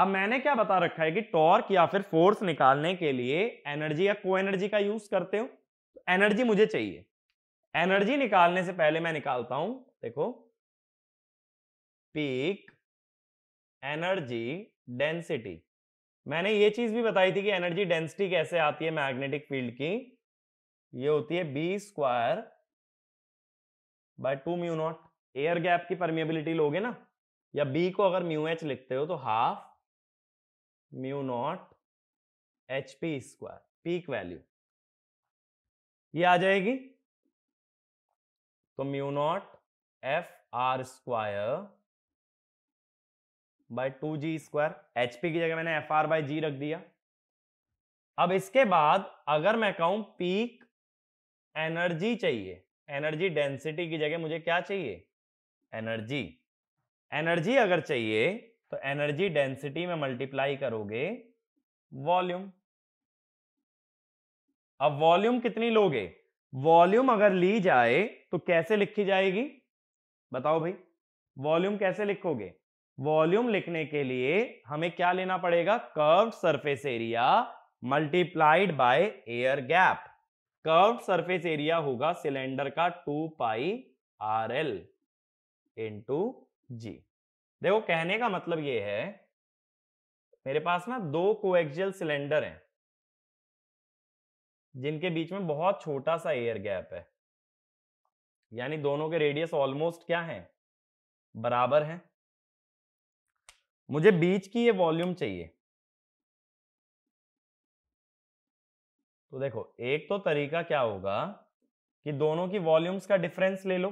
Speaker 1: अब मैंने क्या बता रखा है कि टॉर्क या फिर फोर्स निकालने के लिए एनर्जी या को एनर्जी का यूज करते हो तो एनर्जी मुझे चाहिए एनर्जी निकालने से पहले मैं निकालता हूं देखो पीक एनर्जी डेंसिटी मैंने ये चीज भी बताई थी कि एनर्जी डेंसिटी कैसे आती है मैग्नेटिक फील्ड की ये होती है B square by two mu naught air gap की परमिएबिलिटी लोगे ना या बी को अगर म्यू एच लिखते हो तो half mu naught H P square peak value ये आ जाएगी तो mu naught F R square by two G square HP की जगह मैंने एफ आर बाय जी रख दिया अब इसके बाद अगर मैं कहूं पीक एनर्जी चाहिए एनर्जी डेंसिटी की जगह मुझे क्या चाहिए एनर्जी एनर्जी अगर चाहिए तो एनर्जी डेंसिटी में मल्टीप्लाई करोगे वॉल्यूम अब वॉल्यूम कितनी लोगे वॉल्यूम अगर ली जाए तो कैसे लिखी जाएगी बताओ भाई वॉल्यूम कैसे लिखोगे वॉल्यूम लिखने के लिए हमें क्या लेना पड़ेगा curve surface area multiplied by air gap curve surface area होगा सिलेंडर का two pi R L into G देखो कहने का मतलब यह है मेरे पास ना दो कोएक्सियल सिलेंडर हैं जिनके बीच में बहुत छोटा सा एयर गैप है यानी दोनों के रेडियस ऑलमोस्ट क्या है बराबर है
Speaker 2: मुझे बीच की ये वॉल्यूम चाहिए
Speaker 1: तो देखो एक तो तरीका क्या होगा कि दोनों की वॉल्यूम्स का डिफरेंस ले लो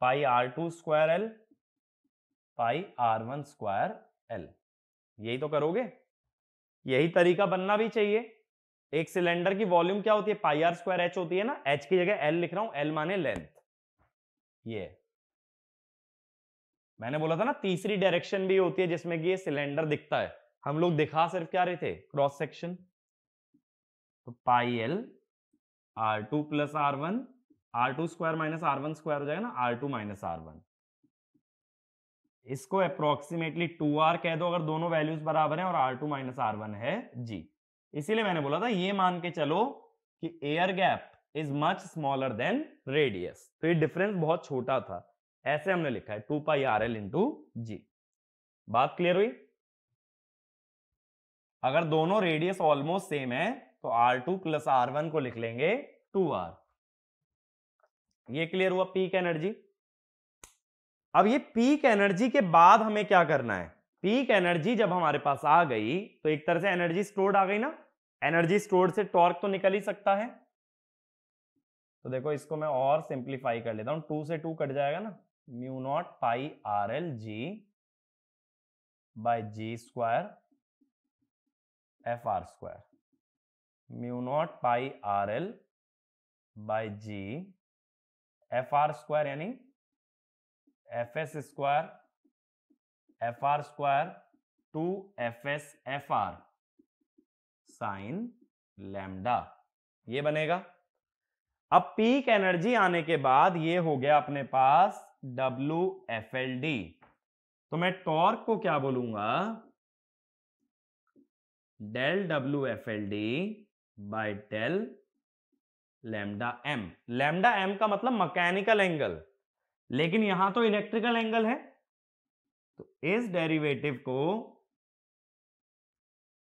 Speaker 1: pi R two square L pi R one square L यही तो करोगे यही तरीका बनना भी चाहिए एक सिलेंडर की वॉल्यूम क्या होती है पाई आर स्क्वायर एच होती है ना एच की जगह एल लिख रहा हूं एल माने लेंथ ये मैंने बोला था ना तीसरी डायरेक्शन भी होती है जिसमें कि ये सिलेंडर दिखता है हम लोग दिखा सिर्फ क्या रहे थे क्रॉस सेक्शन तो pi L R two plus R one R two square minus R one square हो जाएगा ना R two minus R one इसको अप्रोक्सीमेटली टू आर कह दो अगर दोनों वैल्यूज बराबर हैं और R two minus R one है जी इसीलिए मैंने बोला था ये मान के चलो कि air gap is much smaller than radius तो ये डिफरेंस बहुत छोटा था ऐसे हमने लिखा है two pi R L into G बात क्लियर हुई अगर दोनों रेडियस ऑलमोस्ट सेम है तो R two plus R one को लिख लेंगे टू आर ये क्लियर हुआ पीक एनर्जी अब ये पीक एनर्जी के बाद हमें क्या करना है पीक एनर्जी जब हमारे पास आ गई तो एक तरह से एनर्जी स्टोर्ड आ गई ना एनर्जी स्टोर्ड से टॉर्क तो निकल ही सकता है तो देखो इसको मैं और सिंप्लीफाई कर लेता हूं टू से टू कट जाएगा ना mu naught pi R L G by G square F R square mu naught pi R L by G F R square यानी F S square F R square two F S F R sine lambda ये बनेगा अब peak energy आने के बाद ये हो गया अपने पास डब्ल्यू एफ एल डी तो मैं टॉर्क को क्या बोलूंगा del W F L D by del lambda M lambda M का मतलब मैकेनिकल एंगल लेकिन यहां तो इलेक्ट्रिकल एंगल है तो इस डेरिवेटिव को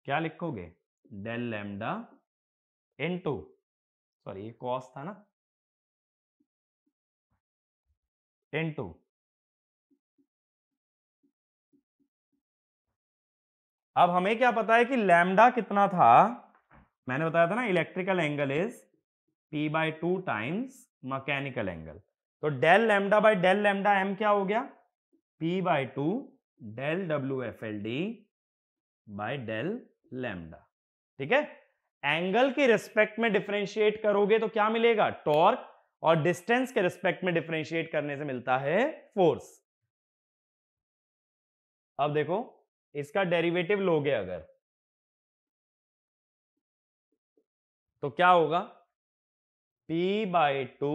Speaker 2: क्या लिखोगे डेल लेमडा टू सॉरी ये कॉस था ना टू अब हमें क्या पता
Speaker 1: है कि लैम्डा कितना था मैंने बताया था ना electrical angle is P by two times mechanical angle तो del lambda by del lambda M क्या हो गया P by 2 del W F L D by del lambda ठीक है एंगल के रिस्पेक्ट में डिफ्रेंशिएट करोगे तो क्या मिलेगा टॉर्क और डिस्टेंस के रिस्पेक्ट में डिफ्रेंशिएट करने से मिलता है फोर्स अब देखो इसका डेरिवेटिव लोगे अगर तो क्या होगा P by two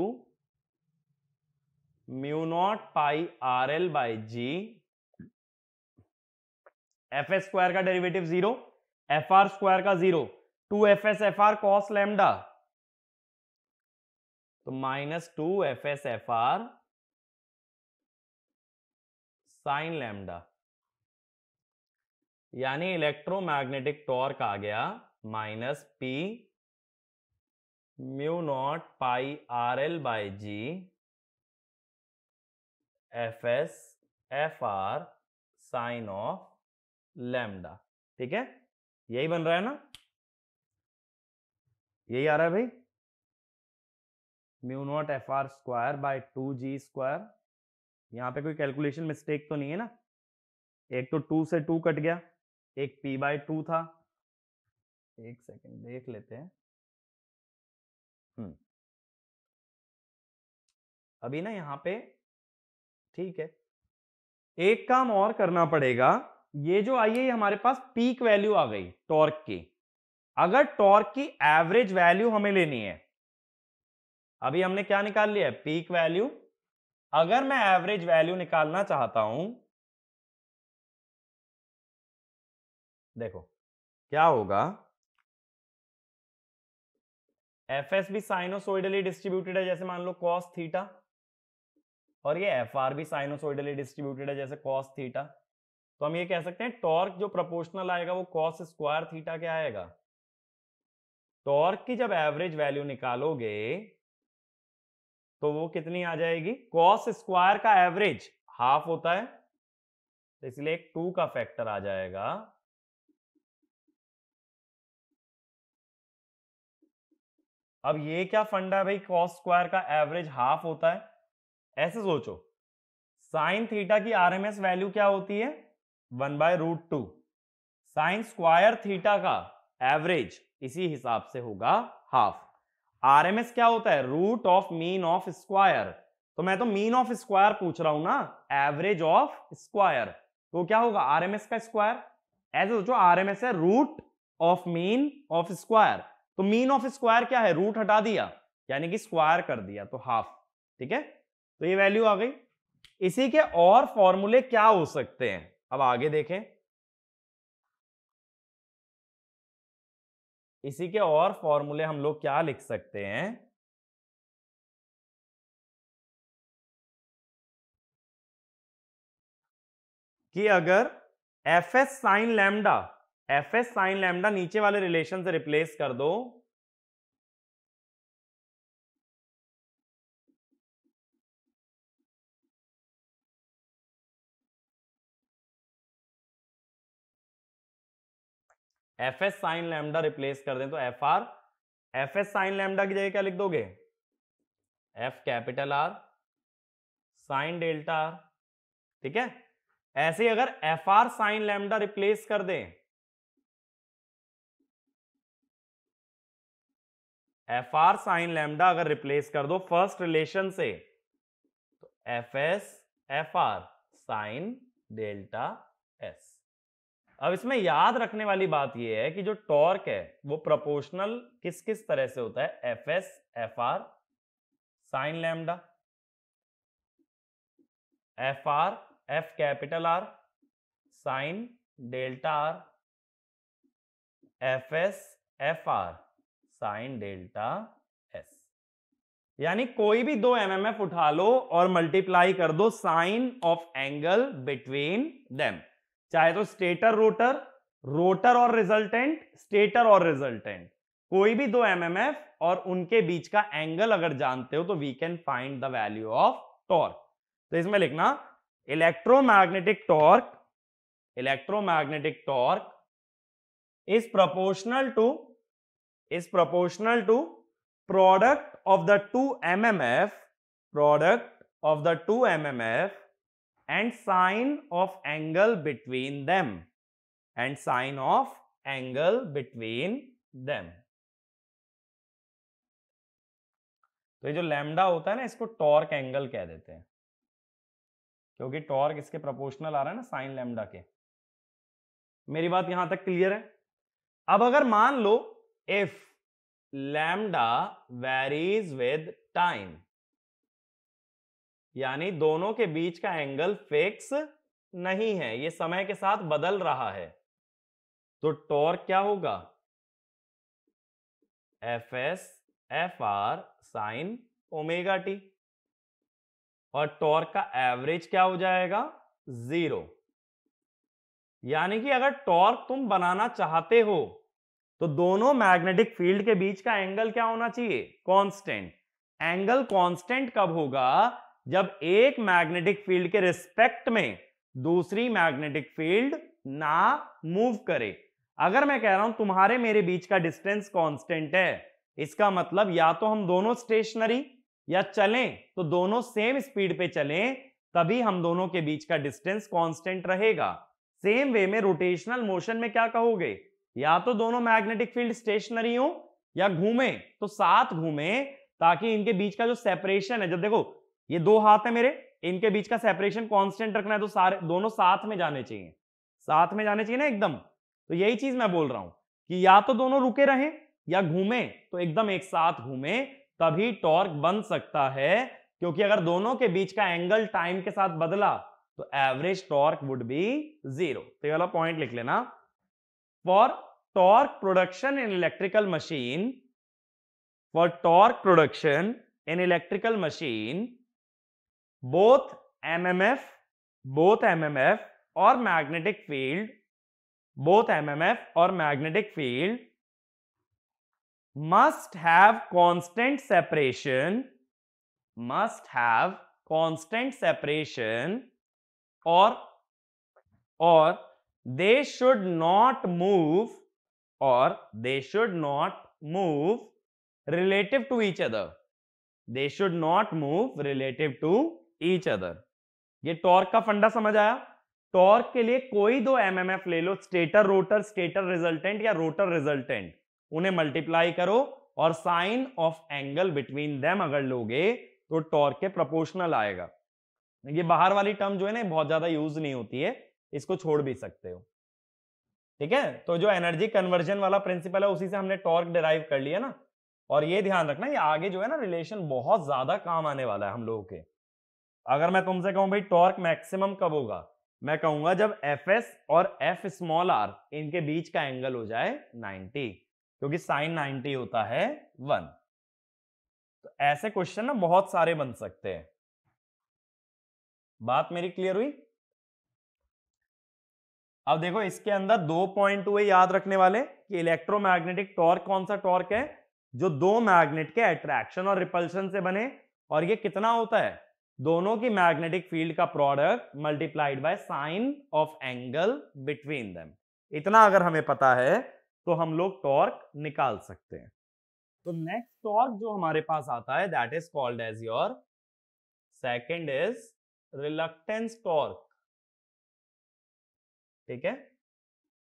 Speaker 1: mu naught pi R L by G F S square का derivative zero F R square का zero two F S F R cos lambda तो minus two F S F R sine lambda यानी electromagnetic torque आ गया minus P mu naught pi R L by G F S F R sine of lambda ठीक है यही बन रहा है ना यही आ रहा है भाई mu naught F R square by two G square यहां पे कोई कैलकुलेशन मिस्टेक तो नहीं है ना एक तो टू से टू कट गया एक पी बाय टू
Speaker 2: था एक सेकेंड देख लेते हैं हम्म अभी ना यहाँ पे ठीक है
Speaker 1: एक काम और करना पड़ेगा ये जो आई है हमारे पास पीक वैल्यू आ गई टॉर्क की अगर टॉर्क की एवरेज वैल्यू हमें लेनी है अभी हमने क्या निकाल लिया है पीक वैल्यू अगर मैं एवरेज वैल्यू निकालना
Speaker 2: चाहता हूं देखो क्या होगा
Speaker 1: F S be sinusoidally distributed है जैसे मान लो कॉस थीटा और ये एफ आर भी साइनोसोइडली डिस्ट्रीब्यूटेड है जैसे कॉस थीटा तो हम ये कह सकते हैं टॉर्क जो प्रोपोर्शनल आएगा वो कॉस स्क्वायर थीटा क्या आएगा टॉर्क की जब एवरेज वैल्यू निकालोगे तो वो कितनी आ जाएगी कॉस स्क्वायर का एवरेज हाफ होता है तो इसलिए एक टू का फैक्टर आ जाएगा
Speaker 2: अब ये क्या फंडा
Speaker 1: है भाई कॉस स्क्वायर का एवरेज हाफ होता है ऐसे सोचो साइन थीटा की आरएमएस वैल्यू क्या होती है one by root two sine square theta का एवरेज इसी हिसाब से होगा हाफ आरएमएस क्या होता है root of mean of square तो मैं तो मीन ऑफ स्क्वायर पूछ रहा हूं ना एवरेज ऑफ स्क्वायर तो क्या होगा आरएमएस का स्क्वायर ऐसे सोचो आरएमएस है root of mean of square तो मीन ऑफ स्क्वायर क्या है रूट हटा दिया यानी कि स्क्वायर कर दिया तो हाफ ठीक है तो ये वैल्यू आ गई इसी के और फॉर्मूले क्या हो सकते हैं अब आगे देखें
Speaker 2: इसी के और फॉर्मूले हम लोग क्या लिख सकते हैं
Speaker 1: कि अगर F S sine lambda F S sine lambda नीचे वाले रिलेशन से रिप्लेस कर दो F S sine lambda replace कर दें तो F R F S sine lambda की जगह क्या लिख दोगे F capital R sine delta R ठीक है ऐसे ही अगर F R sine lambda replace कर दें
Speaker 2: एफ आर साइन लैमडा
Speaker 1: अगर रिप्लेस कर दो फर्स्ट रिलेशन से तो F S F R sine delta S अब इसमें याद रखने वाली बात यह है कि जो टॉर्क है वो प्रोपोर्शनल किस किस तरह से होता है F S F R sine lambda F R F capital R sine delta R F S F R sine delta S यानी कोई भी दो एमएमएफ उठा लो और मल्टीप्लाई कर दो sine of angle between them चाहे तो स्टेटर रोटर रोटर और रिजल्टेंट स्टेटर और रिजल्टेंट कोई भी दो एमएमएफ और उनके बीच का एंगल अगर जानते हो तो we can find the value of torque तो इसमें लिखना electromagnetic torque electromagnetic torque is proportional to is proportional to product of the two MMF product of the two MMF and sine of angle between them and sine of angle between them तो ये जो lambda होता है ना इसको torque angle कह देते हैं क्योंकि टॉर्क इसके प्रोपोर्शनल आ रहा है ना साइन लैमडा के मेरी बात यहां तक क्लियर है अब अगर मान लो if lambda varies with time यानी दोनों के बीच का एंगल फिक्स नहीं है ये समय के साथ बदल रहा है तो टॉर्क क्या होगा F S F R sine omega T और टॉर्क का एवरेज क्या हो जाएगा जीरो यानी कि अगर टॉर्क तुम बनाना चाहते हो तो दोनों मैग्नेटिक फील्ड के बीच का एंगल क्या होना चाहिए कांस्टेंट एंगल कांस्टेंट कब होगा जब एक मैग्नेटिक फील्ड के रिस्पेक्ट में दूसरी मैग्नेटिक फील्ड ना मूव करे अगर मैं कह रहा हूं तुम्हारे मेरे बीच का डिस्टेंस कांस्टेंट है इसका मतलब या तो हम दोनों स्टेशनरी या चलें तो दोनों सेम स्पीड पे चलें तभी हम दोनों के बीच का डिस्टेंस कांस्टेंट रहेगा सेम वे में रोटेशनल मोशन में क्या कहोगे या तो दोनों मैग्नेटिक फील्ड स्टेशनरी हो या घूमे तो साथ घूमे ताकि इनके बीच का जो सेपरेशन है जब देखो ये दो हाथ है मेरे इनके बीच का सेपरेशन कॉन्स्टेंट रखना है तो सारे दोनों साथ में जाने चाहिए साथ में जाने चाहिए ना एकदम तो यही चीज मैं बोल रहा हूं कि या तो दोनों रुके रहें या घूमे तो एकदम एक साथ घूमे तभी टॉर्क बन सकता है क्योंकि अगर दोनों के बीच का एंगल टाइम के साथ बदला तो average torque would be zero तो वाला पॉइंट लिख लेना for torque production in electrical machine for torque production in electrical machine both MMF, both MMF or magnetic field, both MMF or magnetic field must have constant separation, must have constant separation or or they should not move or they should not move relative to each other. They should not move relative to each other ये torque का फंडा समझ आया torque के लिए कोई दो MMF ले लो स्टेटर रोटर स्टेटर रिजल्टेंट या रोटर रिजल्टेंट उन्हें मल्टीप्लाई करो और sine of angle between them अगर लोगे तो टॉर्क के प्रोपोर्शनल आएगा ये बाहर वाली टर्म जो है ना बहुत ज्यादा यूज नहीं होती है इसको छोड़ भी सकते हो ठीक है तो जो एनर्जी कन्वर्जन वाला प्रिंसिपल है उसी से हमने टॉर्क डिराइव कर लिया ना और ये ध्यान रखना ये आगे जो है ना रिलेशन बहुत ज्यादा काम आने वाला है हम लोगों के अगर मैं तुमसे कहूं भाई टॉर्क मैक्सिमम कब होगा मैं कहूंगा जब एफ एस और एफ स्मॉल आर इनके बीच का एंगल हो जाए 90 क्योंकि साइन 90 होता है वन तो ऐसे क्वेश्चन ना बहुत सारे बन सकते हैं बात मेरी क्लियर हुई अब देखो इसके अंदर दो पॉइंट हुए याद रखने वाले कि इलेक्ट्रोमैग्नेटिक टॉर्क कौन सा टॉर्क है जो दो मैग्नेट के अट्रैक्शन और रिपल्शन से बने और ये कितना होता है दोनों की मैग्नेटिक फील्ड का product multiplied by sine of angle between them इतना अगर हमें पता है तो हम लोग टॉर्क निकाल सकते हैं तो नेक्स्ट टॉर्क जो हमारे पास आता है that is called as your second is reluctance torque ठीक है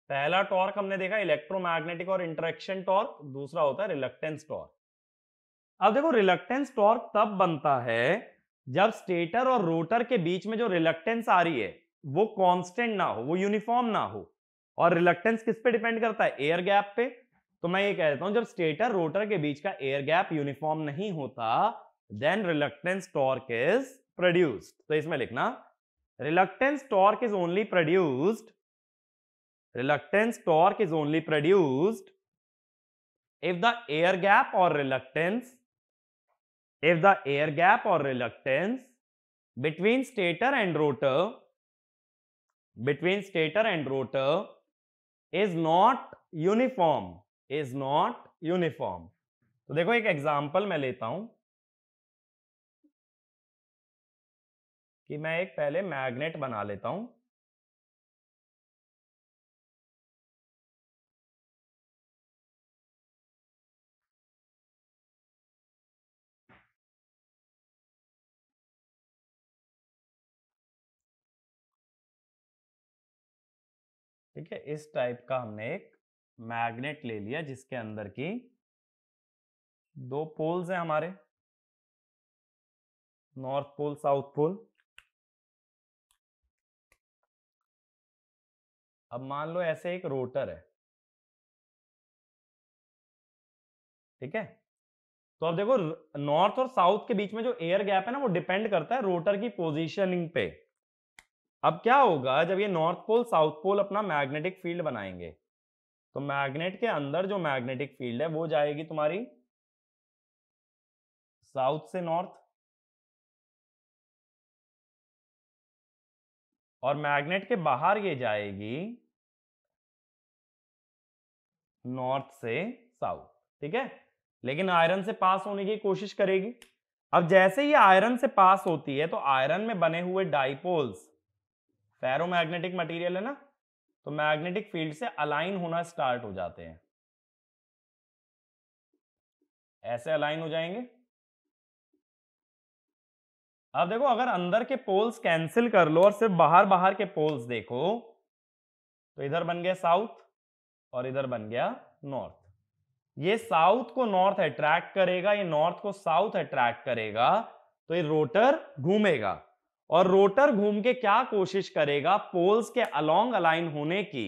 Speaker 1: पहला टॉर्क हमने देखा इलेक्ट्रोमैग्नेटिक और इंटरेक्शन टॉर्क दूसरा होता है रिलक्टेंस टॉर्क अब देखो रिलक्टेंस टॉर्क तब बनता है जब स्टेटर और रोटर के बीच में जो रिलक्टेंस आ रही है वो कांस्टेंट ना हो वो यूनिफॉर्म ना हो और रिलक्टेंस किस पे डिपेंड करता है एयर गैप पे तो मैं ये कह देता हूं जब स्टेटर रोटर के बीच का एयर गैप यूनिफॉर्म नहीं होता then reluctance torque is produced तो इसमें लिखना reluctance torque is only produced reluctance torque is only produced if the air gap और reluctance if the air gap or reluctance between stator and rotor between stator and rotor is not uniform is not uniform तो देखो एक example मैं लेता हूं कि मैं एक पहले मैग्नेट
Speaker 2: बना लेता हूं ठीक है इस टाइप का हमने एक मैग्नेट ले लिया जिसके अंदर की दो पोल्स हैं हमारे नॉर्थ पोल साउथ पोल अब मान लो ऐसे एक रोटर है
Speaker 1: ठीक है तो अब देखो नॉर्थ और साउथ के बीच में जो एयर गैप है ना वो डिपेंड करता है रोटर की पोजीशनिंग पे अब क्या होगा जब ये नॉर्थ पोल साउथ पोल अपना मैग्नेटिक फील्ड बनाएंगे तो मैग्नेट के अंदर जो मैग्नेटिक फील्ड है वो जाएगी तुम्हारी
Speaker 2: साउथ से नॉर्थ
Speaker 1: और मैग्नेट के बाहर ये जाएगी नॉर्थ से साउथ ठीक है लेकिन आयरन से पास होने की कोशिश करेगी अब जैसे ही आयरन से पास होती है तो आयरन में बने हुए डाइपोल्स फेरोमैग्नेटिक मटेरियल है ना तो मैग्नेटिक फील्ड से अलाइन होना स्टार्ट हो जाते हैं ऐसे अलाइन हो जाएंगे अब देखो अगर अंदर के पोल्स कैंसिल कर लो और सिर्फ बाहर बाहर के पोल्स देखो तो इधर बन गया साउथ और इधर बन गया नॉर्थ ये साउथ को नॉर्थ अट्रैक्ट करेगा ये नॉर्थ को साउथ अट्रैक्ट करेगा तो ये रोटर घूमेगा और रोटर घूम के क्या कोशिश करेगा पोल्स के अलोंग अलाइन होने की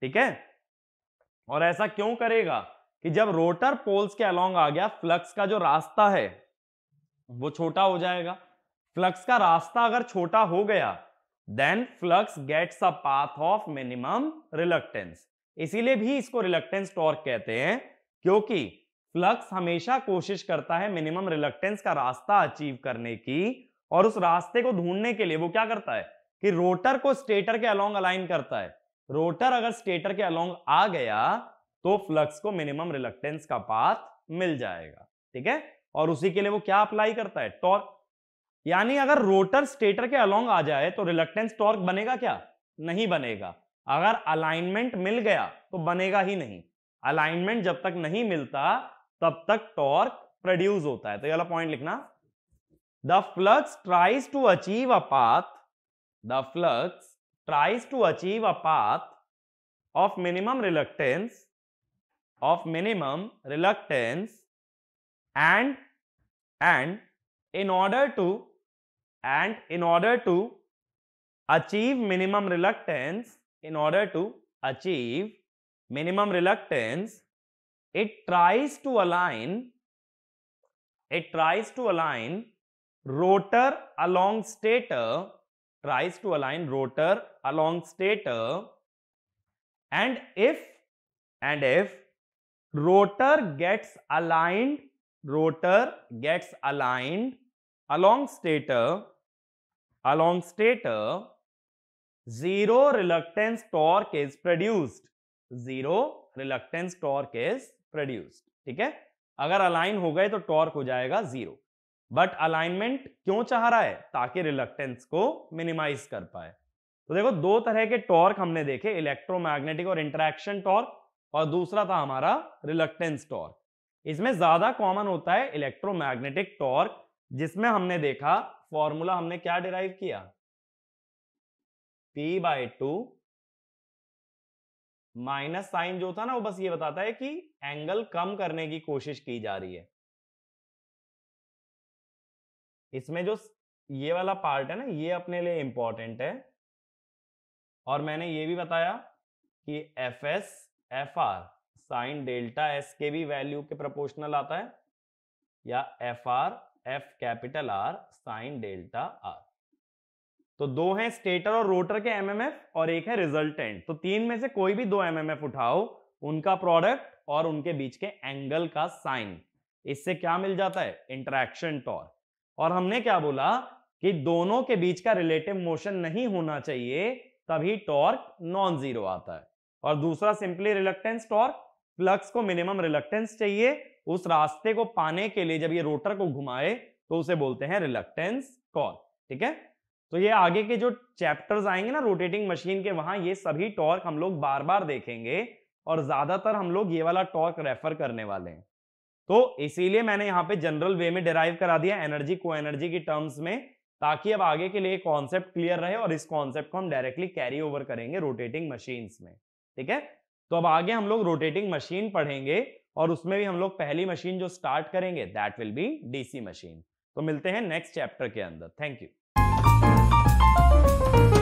Speaker 1: ठीक है और ऐसा क्यों करेगा कि जब रोटर पोल्स के अलोंग आ गया फ्लक्स का जो रास्ता है वो छोटा हो जाएगा फ्लक्स का रास्ता अगर छोटा हो गया then flux gets a path of minimum reluctance इसीलिए भी इसको रिलक्टेंस टॉर्क कहते हैं क्योंकि फ्लक्स हमेशा कोशिश करता है मिनिमम रिलक्टेंस का रास्ता अचीव करने की और उस रास्ते को ढूंढने के लिए वो क्या करता है कि रोटर को स्टेटर के अलोंग अलाइन करता है रोटर अगर स्टेटर के अलोंग आ गया तो फ्लक्स को मिनिमम रिलक्टेंस का पाथ मिल जाएगा ठीक है और उसी के लिए वो क्या अप्लाई करता है टॉर्क यानी अगर रोटर स्टेटर के अलोंग आ जाए तो रिलक्टेंस टॉर्क बनेगा क्या नहीं बनेगा अगर अलाइनमेंट मिल गया तो बनेगा ही नहीं अलाइनमेंट जब तक नहीं मिलता तब तक टॉर्क प्रोड्यूस होता है तो ये वाला पॉइंट लिखना The flux tries to achieve a path, the flux tries to achieve a path of minimum reluctance, of minimum reluctance and, and in order to, and in order to achieve minimum reluctance, in order to achieve minimum reluctance, it tries to align, it tries to align rotor along stator tries to align rotor along stator and if and if rotor gets aligned rotor gets aligned along stator along stator zero reluctance torque is produced zero reluctance torque is produced ठीक है अगर align हो गए तो torque हो जाएगा zero but alignment क्यों चाह रहा है ताकि रिलक्टेंस को मिनिमाइज कर पाए तो देखो दो तरह के टॉर्क हमने देखे इलेक्ट्रोमैग्नेटिक और इंटरेक्शन टॉर्क और दूसरा था हमारा रिलक्टेंस टॉर्क इसमें ज्यादा कॉमन होता है इलेक्ट्रोमैग्नेटिक टॉर्क जिसमें हमने देखा फॉर्मूला हमने क्या डिराइव किया P by two minus sine जो था ना वो बस ये बताता है कि एंगल कम करने की कोशिश की जा रही है इसमें जो ये वाला पार्ट है ना ये अपने लिए इंपॉर्टेंट है और मैंने ये भी बताया कि F S F R sine delta S के भी वैल्यू के प्रोपोर्शनल आता है या F R F capital R sine delta R तो दो हैं स्टेटर और रोटर के एमएमएफ और एक है रिजल्टेंट तो तीन में से कोई भी दो एमएमएफ उठाओ उनका प्रोडक्ट और उनके बीच के एंगल का साइन इससे क्या मिल जाता है इंट्रैक्शन टॉर्क और हमने क्या बोला कि दोनों के बीच का रिलेटिव मोशन नहीं होना चाहिए तभी टॉर्क नॉन जीरो आता है और दूसरा सिंपली रिलक्टेंस टॉर्क फ्लक्स को मिनिमम रिलक्टेंस चाहिए उस रास्ते को पाने के लिए जब ये रोटर को घुमाए तो उसे बोलते हैं रिलक्टेंस टॉर्क ठीक है तो ये आगे के जो चैप्टर्स आएंगे ना रोटेटिंग मशीन के वहां ये सभी टॉर्क हम लोग बार बार देखेंगे और ज्यादातर हम लोग ये वाला टॉर्क रेफर करने वाले हैं तो इसीलिए मैंने यहाँ पे जनरल वे में डिराइव करा दिया एनर्जी को एनर्जी की टर्म्स में ताकि अब आगे के लिए कॉन्सेप्ट क्लियर रहे और इस कॉन्सेप्ट को हम डायरेक्टली कैरी ओवर करेंगे रोटेटिंग मशीन में ठीक है तो अब आगे हम लोग रोटेटिंग मशीन पढ़ेंगे और उसमें भी हम लोग पहली मशीन जो स्टार्ट करेंगे that will be DC machine तो मिलते हैं नेक्स्ट चैप्टर के अंदर थैंक यू